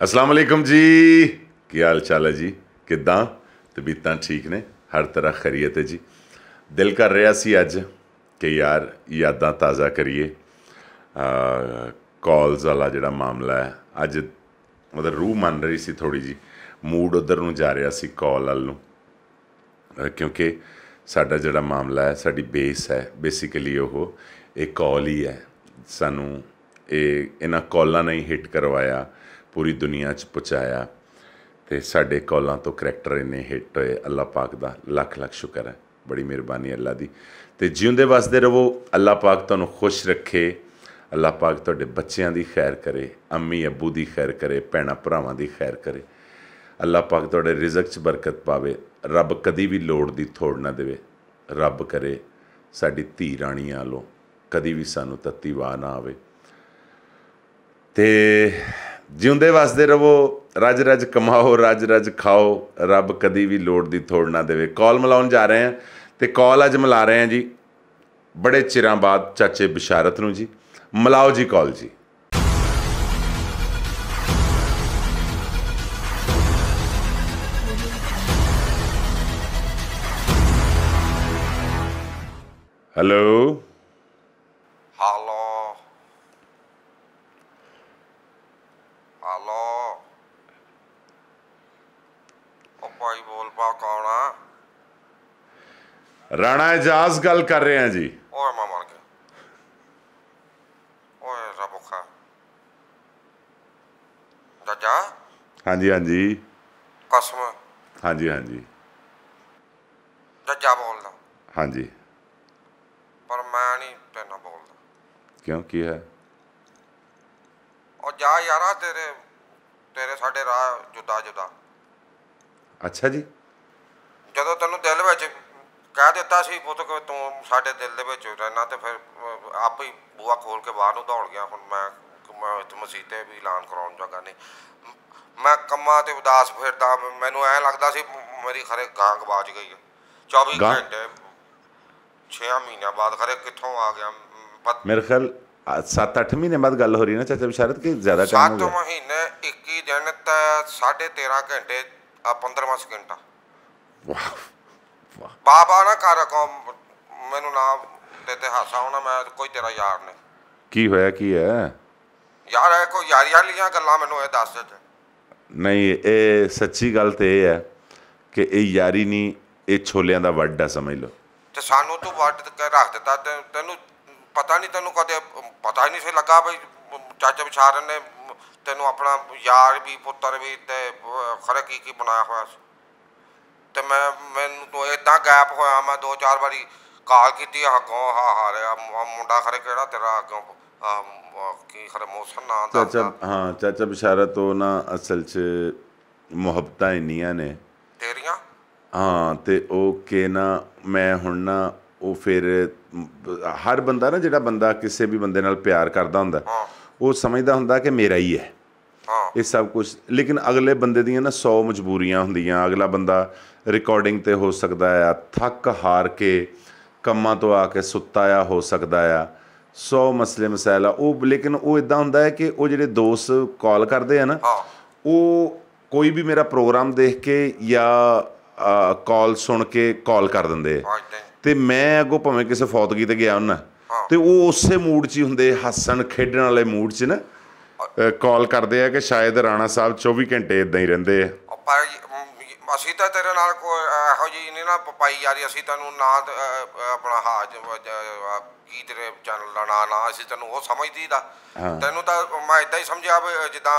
असलम जी की हाल चाल है जी कि तबीयत ठीक ने हर तरह खरीयत है जी दिल कर रहा अज कि यार यादा ताज़ा करिए ਕਾਲਸ ਵਾਲਾ ਜਿਹੜਾ ਮਾਮਲਾ ਹੈ ਅੱਜ ਮਤਲਬ ਰੂਹ ਮੰਨ ਰਹੀ ਸੀ ਥੋੜੀ ਜੀ ਮੂਡ ਉਧਰ ਨੂੰ ਜਾ ਰਿਹਾ ਸੀ ਕਾਲ ਵੱਲ ਨੂੰ ਕਿਉਂਕਿ ਸਾਡਾ ਜਿਹੜਾ ਮਾਮਲਾ ਹੈ ਸਾਡੀ ਬੇਸ ਹੈ ਬੇਸਿਕਲੀ ਉਹ ਇੱਕ ਕਾਲ ਹੀ ਹੈ ਸਾਨੂੰ ਇਹ ਇਹਨਾਂ ਕਾਲਾਂ ਨੇ ਹਿੱਟ ਕਰਵਾਇਆ ਪੂਰੀ ਦੁਨੀਆ 'ਚ ਪਹੁੰਚਾਇਆ ਤੇ ਸਾਡੇ ਕਾਲਾਂ ਤੋਂ ਕਰੈਕਟਰ ਇਹਨੇ ਹਿੱਟ ਹੋਏ ਅੱਲਾਹ ਪਾਕ ਦਾ ਲੱਖ ਲੱਖ ਸ਼ੁਕਰ ਹੈ ਬੜੀ ਮਿਹਰਬਾਨੀ ਅੱਲਾ ਦੀ ਤੇ ਜਿਉਂਦੇ ਵਸਦੇ ਰਹੋ ਅੱਲਾਹ ਪਾਕ ਤੁਹਾਨੂੰ ਖੁਸ਼ ਰੱਖੇ ਅੱਲਾਹ ਪਾਕ ਤੁਹਾਡੇ ਬੱਚਿਆਂ ਦੀ ਖੈਰ ਕਰੇ ਅੰਮੀ ਅੱਬੂ ਦੀ ਖੈਰ ਕਰੇ ਭੈਣਾ ਭਰਾਵਾਂ ਦੀ ਖੈਰ ਕਰੇ ਅੱਲਾਹ ਪਾਕ ਤੁਹਾਡੇ ਰਿਜ਼ਕ 'ਚ ਬਰਕਤ ਪਾਵੇ ਰੱਬ ਕਦੀ ਵੀ ਲੋੜ ਦੀ ਥੋੜ ਨਾ ਦੇਵੇ ਰੱਬ ਕਰੇ ਸਾਡੀ ਧੀ ਰਾਣੀਆਂ ਲੋ ਕਦੀ ਵੀ ਸਾਨੂੰ ਤੱਤੀ ਵਾ ਨਾ ਆਵੇ ਤੇ ਜਿਉਂਦੇ ਵਸਦੇ ਰਵੋ ਰਾਜ ਰਾਜ ਕਮਾਓ ਰਾਜ ਰਾਜ ਖਾਓ ਰੱਬ ਕਦੀ ਵੀ ਲੋੜ ਦੀ ਥੋੜ ਨਾ ਦੇਵੇ ਕਾਲ ਮਲਾਉਣ ਜਾ ਰਹੇ ਆ ਤੇ ਕਾਲ ਅੱਜ ਮਲਾ ਰਹੇ ਆ ਜੀ ਬੜੇ ਚਿਰਾਂ ਬਾਅਦ ਚਾਚੇ ਬਿਸ਼ਾਰਤ ਨੂੰ ਜੀ मलावजी जी हेलो हेलो हेलो भाई बोल पा कौन है राणा एजाज गल कर रहे हैं जी ਹਾਂਜੀ ਹਾਂਜੀ ਕਸਮ ਹਾਂਜੀ ਹਾਂਜੀ ਜੱਜਾ ਬੋਲਦਾ ਹਾਂਜੀ ਪਰ ਮੈਂ ਨਹੀਂ ਤੈਨੂੰ ਬੋਲਦਾ ਕਿਉਂ ਕੀ ਹੈ ਉਹ ਜਾ ਯਾਰਾ ਤੇਰੇ ਤੇਰੇ ਸਾਡੇ ਰਾਹ ਜੁਦਾ ਜੁਦਾ ਅੱਛਾ ਜੀ ਜਦੋਂ ਤੈਨੂੰ ਦਿਲ ਵਿੱਚ ਕਹਿ ਦਿੱਤਾ ਸੀ ਪੁੱਤ ਕਿ ਤੂੰ ਸਾਡੇ ਦਿਲ ਦੇ ਵਿੱਚ ਰਹਿਣਾ ਤੇ ਫਿਰ ਆਪ ਹੀ ਬੂਆ ਖੋਲ ਕੇ ਬਾਹਰ ਨੂੰ ਦੌੜ ਗਿਆ ਹੁਣ ਮੈਂ ਮੈਂ ਮਸੀਤੇ ਵੀ ਐਲਾਨ ਕਰਾਉਣ ਜਗ੍ਹਾ ਨਹੀਂ ਮੈਂ ਕੰਮਾਂ ਤੇ ਉਦਾਸ ਫਿਰਦਾ ਮੈਨੂੰ ਐ ਲੱਗਦਾ ਸੀ ਮੇਰੀ ਖਰੇ ਗਾਂ ਬਾਜ ਗਈ ਹੈ 24 ਘੰਟੇ 6 ਮਹੀਨਾ ਬਾਅਦ ਖਰੇ ਕਿੱਥੋਂ ਆ ਗਿਆ ਮੇਰੇ ਖਿਆਲ 7-8 ਮਹੀਨੇ ਬਾਅਦ ਗੱਲ ਹੋ ਰਹੀ ਨਾ ਚਾਚਾ ਬਿਸ਼ਾਰਤ ਕਿ ਜ਼ਿਆਦਾ ਟਾਈਮ ਹੋ ਗਿਆ 7 ਮਹੀਨੇ 21 ਦਿਨ ਤੇ 13.5 ਘੰਟੇ ਆ 15ਵਾਂ ਸਕਿੰਟ ਵਾਹ ਵਾਹ ਬਾਬਾ ਨਾ ਕਰ ਕੋ ਮੈਨੂੰ ਨਾ ਤੇ ਤੇ ਹਾਸਾ ਹੋਣਾ ਮੈਂ ਕੋਈ ਤੇਰਾ ਯਾਰ ਨਹੀਂ ਕੀ ਹੋਇਆ ਕੀ ਹੈ ਯਾਰ ਐ ਕੋਈ ਯਾਰੀਆਂ ਲੀਆਂ ਗੱਲਾਂ ਮੈਨੂੰ ਇਹ ਦੱਸ ਦੇ ਨਹੀਂ ਇਹ ਸੱਚੀ ਗੱਲ ਤੇ ਇਹ ਹੈ ਕਿ ਇਹ ਯਾਰੀ ਨਹੀਂ ਇਹ ਛੋਲਿਆਂ ਦਾ ਵੱਡਾ ਸਮਝ ਲਓ ਤੇ ਸਾਨੂੰ ਤੂੰ ਵੱਡ ਕੇ ਰੱਖ ਦਿੱਤਾ ਤੇ ਤੈਨੂੰ ਪਤਾ ਨਹੀਂ ਤੈਨੂੰ ਕਦੇ ਪਤਾ ਨਹੀਂ ਸੀ ਲੱਗਾ ਬਈ ਚਾਚਾ ਵਿਚਾਰਨ ਨੇ ਤੈਨੂੰ ਆਪਣਾ ਯਾਰ ਵੀ ਪੁੱਤਰ ਵੀ ਤੇ ਖਰੇ ਕੀ ਕੀ ਬਣਾਇਆ ਹੋਇਆ ਸੀ ਤੇ ਮੈਂ ਮੈਨੂੰ ਤੋਂ ਇਦਾਂ ਗੈਪ ਹੋਇਆ ਮੈਂ ਦੋ ਚਾਰ ਵਾਰੀ ਕਾਲ ਕੀਤੀ ਹਾਂ ਕੋ ਹਾ ਹਾਰਿਆ ਮੁੰਡਾ ਖਰੇ ਕਿਹੜਾ ਤੇਰਾ ਅੱਗੋਂ ਕੀ ਖਰੇ ਮੋਸਨ ਨਾਂ ਦਾ ਚਾਚਾ ਹਾਂ ਚਾਚਾ ਬਿਸ਼ਾਰਾ ਤੋਂ ਨਾ ਅਸਲ 'ਚ ਮੁਹੱਬਤਾਂ ਇੰਨੀਆਂ ਨੇ ਤੇਰੀਆਂ ਹਾਂ ਤੇ ਉਹ ਕੇ ਨਾ ਮੈਂ ਹੁਣ ਨਾ ਉਹ ਫਿਰ ਹਰ ਬੰਦਾ ਨਾ ਜਿਹੜਾ ਬੰਦਾ ਕਿਸੇ ਵੀ ਬੰਦੇ ਨਾਲ ਪਿਆਰ ਕਰਦਾ ਹੁੰਦਾ ਉਹ ਸਮਝਦਾ ਹੁੰਦਾ ਕਿ ਮੇਰਾ ਹੀ ਹੈ ਇਹ ਸਭ ਕੁਝ ਲੇਕਿਨ ਅਗਲੇ ਬੰਦੇ ਦੀਆਂ ਨਾ 100 ਮਜਬੂਰੀਆਂ ਹੁੰਦੀਆਂ ਅਗਲਾ ਬੰਦਾ ਰਿਕਾਰਡਿੰਗ ਤੇ ਹੋ ਸਕਦਾ ਆ ਥੱਕ ਹਾਰ ਕੇ ਕੰਮਾਂ ਤੋਂ ਆ ਕੇ ਸੁੱਤਾ ਆ ਹੋ ਸਕਦਾ ਆ 100 ਮਸਲੇ ਮਸਾਇਲਾ ਉਹ ਲੇਕਿਨ ਉਹ ਇਦਾਂ ਹੁੰਦਾ ਹੈ ਕਿ ਉਹ ਜਿਹੜੇ ਦੋਸਤ ਕਾਲ ਕਰਦੇ ਆ ਨਾ ਉਹ ਕੋਈ ਵੀ ਮੇਰਾ ਪ੍ਰੋਗਰਾਮ ਦੇਖ ਕੇ ਜਾਂ ਕਾਲ ਸੁਣ ਕੇ ਕਾਲ ਕਰ ਦਿੰਦੇ ਤੇ ਮੈਂ ਅੱਗੋਂ ਭਾਵੇਂ ਕਿਸੇ ਫੌਤਗੀ ਤੇ ਗਿਆ ਉਹਨਾਂ ਤੇ ਉਹ ਉਸੇ ਮੂਡ 'ਚ ਹੀ ਹੁੰਦੇ ਹੱਸਣ ਖੇਡਣ ਵਾਲੇ ਮੂਡ 'ਚ ਨਾ ਕਾਲ ਕਰਦੇ ਆ ਕਿ ਸ਼ਾਇਦ ਰਾਣਾ ਸਾਹਿਬ 24 ਘੰਟੇ ਇਦਾਂ ਹੀ ਰਹਿੰਦੇ ਆ ਅਸੀਂ ਤਾਂ ਤੇਰੇ ਨਾਲ ਕੋਈ ਇਹੋ ਜੀ ਨਹੀਂ ਨਾ ਪਪਾਈ ਜਾ ਰਹੀ ਅਸੀਂ ਤੈਨੂੰ ਨਾ ਆਪਣਾ ਹਾਜ ਕੀ ਤੇਰੇ ਚੈਨਲ ਦਾ ਨਾ ਨਾ ਅਸੀਂ ਤੈਨੂੰ ਉਹ ਸਮਝਦੀ ਦਾ ਤੈਨੂੰ ਤਾਂ ਮੈਂ ਇਦਾਂ ਹੀ ਸਮਝਿਆ ਜਿੱਦਾਂ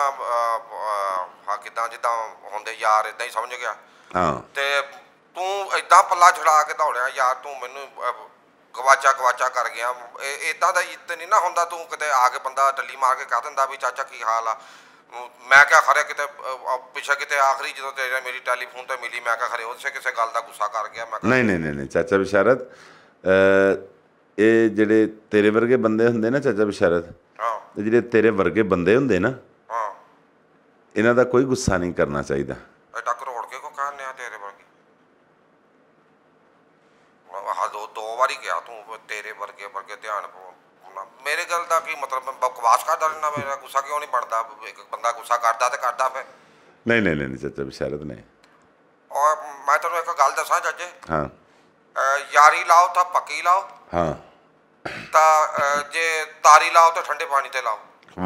ਹਾਂ ਕਿਦਾਂ ਜਿੱਦਾਂ ਹੁੰਦੇ ਯਾਰ ਇਦਾਂ ਹੀ ਸਮਝ ਗਿਆ ਹਾਂ ਤੇ ਤੂੰ ਇਦਾਂ ਪੱਲਾ ਛੁੜਾ ਕੇ ਦੌੜਿਆ ਯਾਰ ਤੂੰ ਮੈਨੂੰ ਗਵਾਚਾ ਗਵਾਚਾ ਕਰ ਗਿਆ ਇਦਾਂ ਦਾ ਇਤ ਨਹੀਂ ਨਾ ਹੁੰਦਾ ਤੂੰ ਕਿਤੇ ਆ ਕੇ ਬੰਦਾ ਟੱਲੀ ਮਾਰ ਕੇ ਕਹਿ ਦਿੰਦਾ ਵੀ ਚਾਚਾ ਕੀ ਹਾਲ ਆ ਮੈਂ ਕਿਹਾ ਖਰੇ ਕਿਤੇ ਪਿਛਾ ਕਿਤੇ ਆਖਰੀ ਜਦੋਂ ਤੇਰੇ ਮੇਰੀ ਟੈਲੀਫੋਨ ਤੇ ਮਿਲੀ ਮੈਂ ਕਿਹਾ ਖਰੇ ਸੇ ਕਿਸੇ ਗੱਲ ਦਾ ਗੁੱਸਾ ਕਰ ਗਿਆ ਮੈਂ ਨਹੀਂ ਨਹੀਂ ਨਹੀਂ ਚਾਚਾ ਬਿਸ਼ਾਰਤ ਇਹ ਜਿਹੜੇ ਤੇਰੇ ਵਰਗੇ ਬੰਦੇ ਹੁੰਦੇ ਨਾ ਚਾਚਾ ਬਿਸ਼ਾਰਤ ਹਾਂ ਜਿਹੜੇ ਤੇਰੇ ਵਰਗੇ ਬੰਦੇ ਹੁੰਦੇ ਨਾ ਹਾਂ ਇਹਨਾਂ ਦਾ ਕੋਈ ਗੁੱਸਾ ਨਹੀਂ ਕਰਨਾ ਚਾਹੀਦਾ ਐਡਾ ਕਰੋੜ ਕੇ ਕੋ ਕਹਨੇ ਨਿਆ ਤੇਰੇ ਵਰਗੇ ਆਹ ਦੋ ਦੋ ਵਾਰੀ ਗਿਆ ਤੂੰ ਤੇਰੇ ਵਰਗੇ ਵਰਗੇ ਧਿਆਨ ਕਰਨਾ ਮੇਰੇ ਗੱਲ ਦਾ ਕੀ ਮਤਲਬ ਮੈਂ ਬਕਵਾਸ ਕਰਦਾ ਰਹਿਣਾ ਮੇਰਾ ਗੁੱਸਾ ਕਿਉਂ ਨਹੀਂ ਬਣਦਾ ਇੱਕ ਬੰਦਾ ਗੁੱਸਾ ਕਰਦਾ ਤੇ ਕਰਦਾ ਫੇ ਨਹੀਂ ਨਹੀਂ ਨਹੀਂ ਚਾਚਾ ਬਿਸ਼ਾਰਤ ਨਹੀਂ ਔਰ ਮੈਂ ਤੁਹਾਨੂੰ ਇੱਕ ਗੱਲ ਦੱਸਾਂ ਚਾਚੇ ਹਾਂ ਯਾਰੀ ਲਾਓ ਤਾਂ ਪੱਕੀ ਲਾਓ ਹਾਂ ਤਾਂ ਜੇ ਤਾਰੀ ਲਾਓ ਤਾਂ ਠੰਡੇ ਪਾਣੀ ਤੇ ਲਾਓ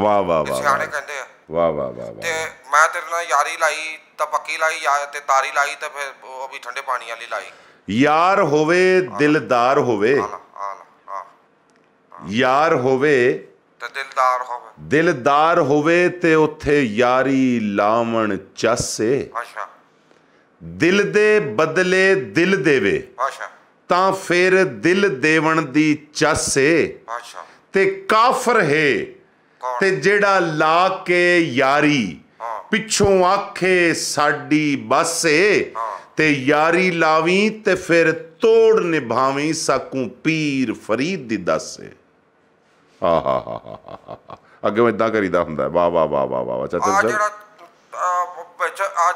ਵਾਹ ਵਾਹ ਵਾਹ ਸਿਆਣੇ ਕਹਿੰਦੇ ਆ ਵਾਹ ਵਾਹ ਵਾਹ ਤੇ ਮੈਂ ਤੇਰੇ ਨਾਲ ਯਾਰੀ ਲਾਈ ਤਾਂ ਪੱਕੀ ਲਾਈ ਤੇ ਤਾਰੀ ਲਾਈ ਤਾਂ ਫਿਰ ਉਹ ਵੀ ਠੰਡੇ ਪਾਣੀ ਵਾਲੀ ਲਾਈ ਯਾਰ ਹੋਵੇ ਦਿਲਦਾਰ ਹੋਵੇ ਯਾਰ ਹੋਵੇ ਤੇ ਦਿਲਦਾਰ ਹੋਵੇ ਦਿਲਦਾਰ ਹੋਵੇ ਤੇ ਉੱਥੇ ਯਾਰੀ ਲਾਵਣ ਚਾਸੇ ਅੱਛਾ ਦਿਲ ਦੇ ਬਦਲੇ ਦਿਲ ਦੇਵੇ ਅੱਛਾ ਤਾਂ ਫਿਰ ਦਿਲ ਦੇਵਣ ਦੀ ਚਾਸੇ ਅੱਛਾ ਤੇ ਕਾਫਰ ਹੈ ਤੇ ਜਿਹੜਾ ਲਾ ਕੇ ਯਾਰੀ ਪਿੱਛੋਂ ਆਖੇ ਸਾਡੀ ਬਸੇ ਤੇ ਯਾਰੀ ਲਾਵੀ ਤੇ ਫਿਰ ਤੋੜ ਨਿਭਾਵੀ ਸਾਕੂ ਪੀਰ ਫਰੀਦ ਦੀ ਦਾਸੇ ਹਾ ਹਾ ਅੱਗੇ ਇਦਾਂ ਕਰੀਦਾ ਹੁੰਦਾ ਵਾ ਵਾ ਵਾ ਵਾ ਵਾ ਚਾਚਾ ਆ ਜਿਹੜਾ ਵਿੱਚ ਆ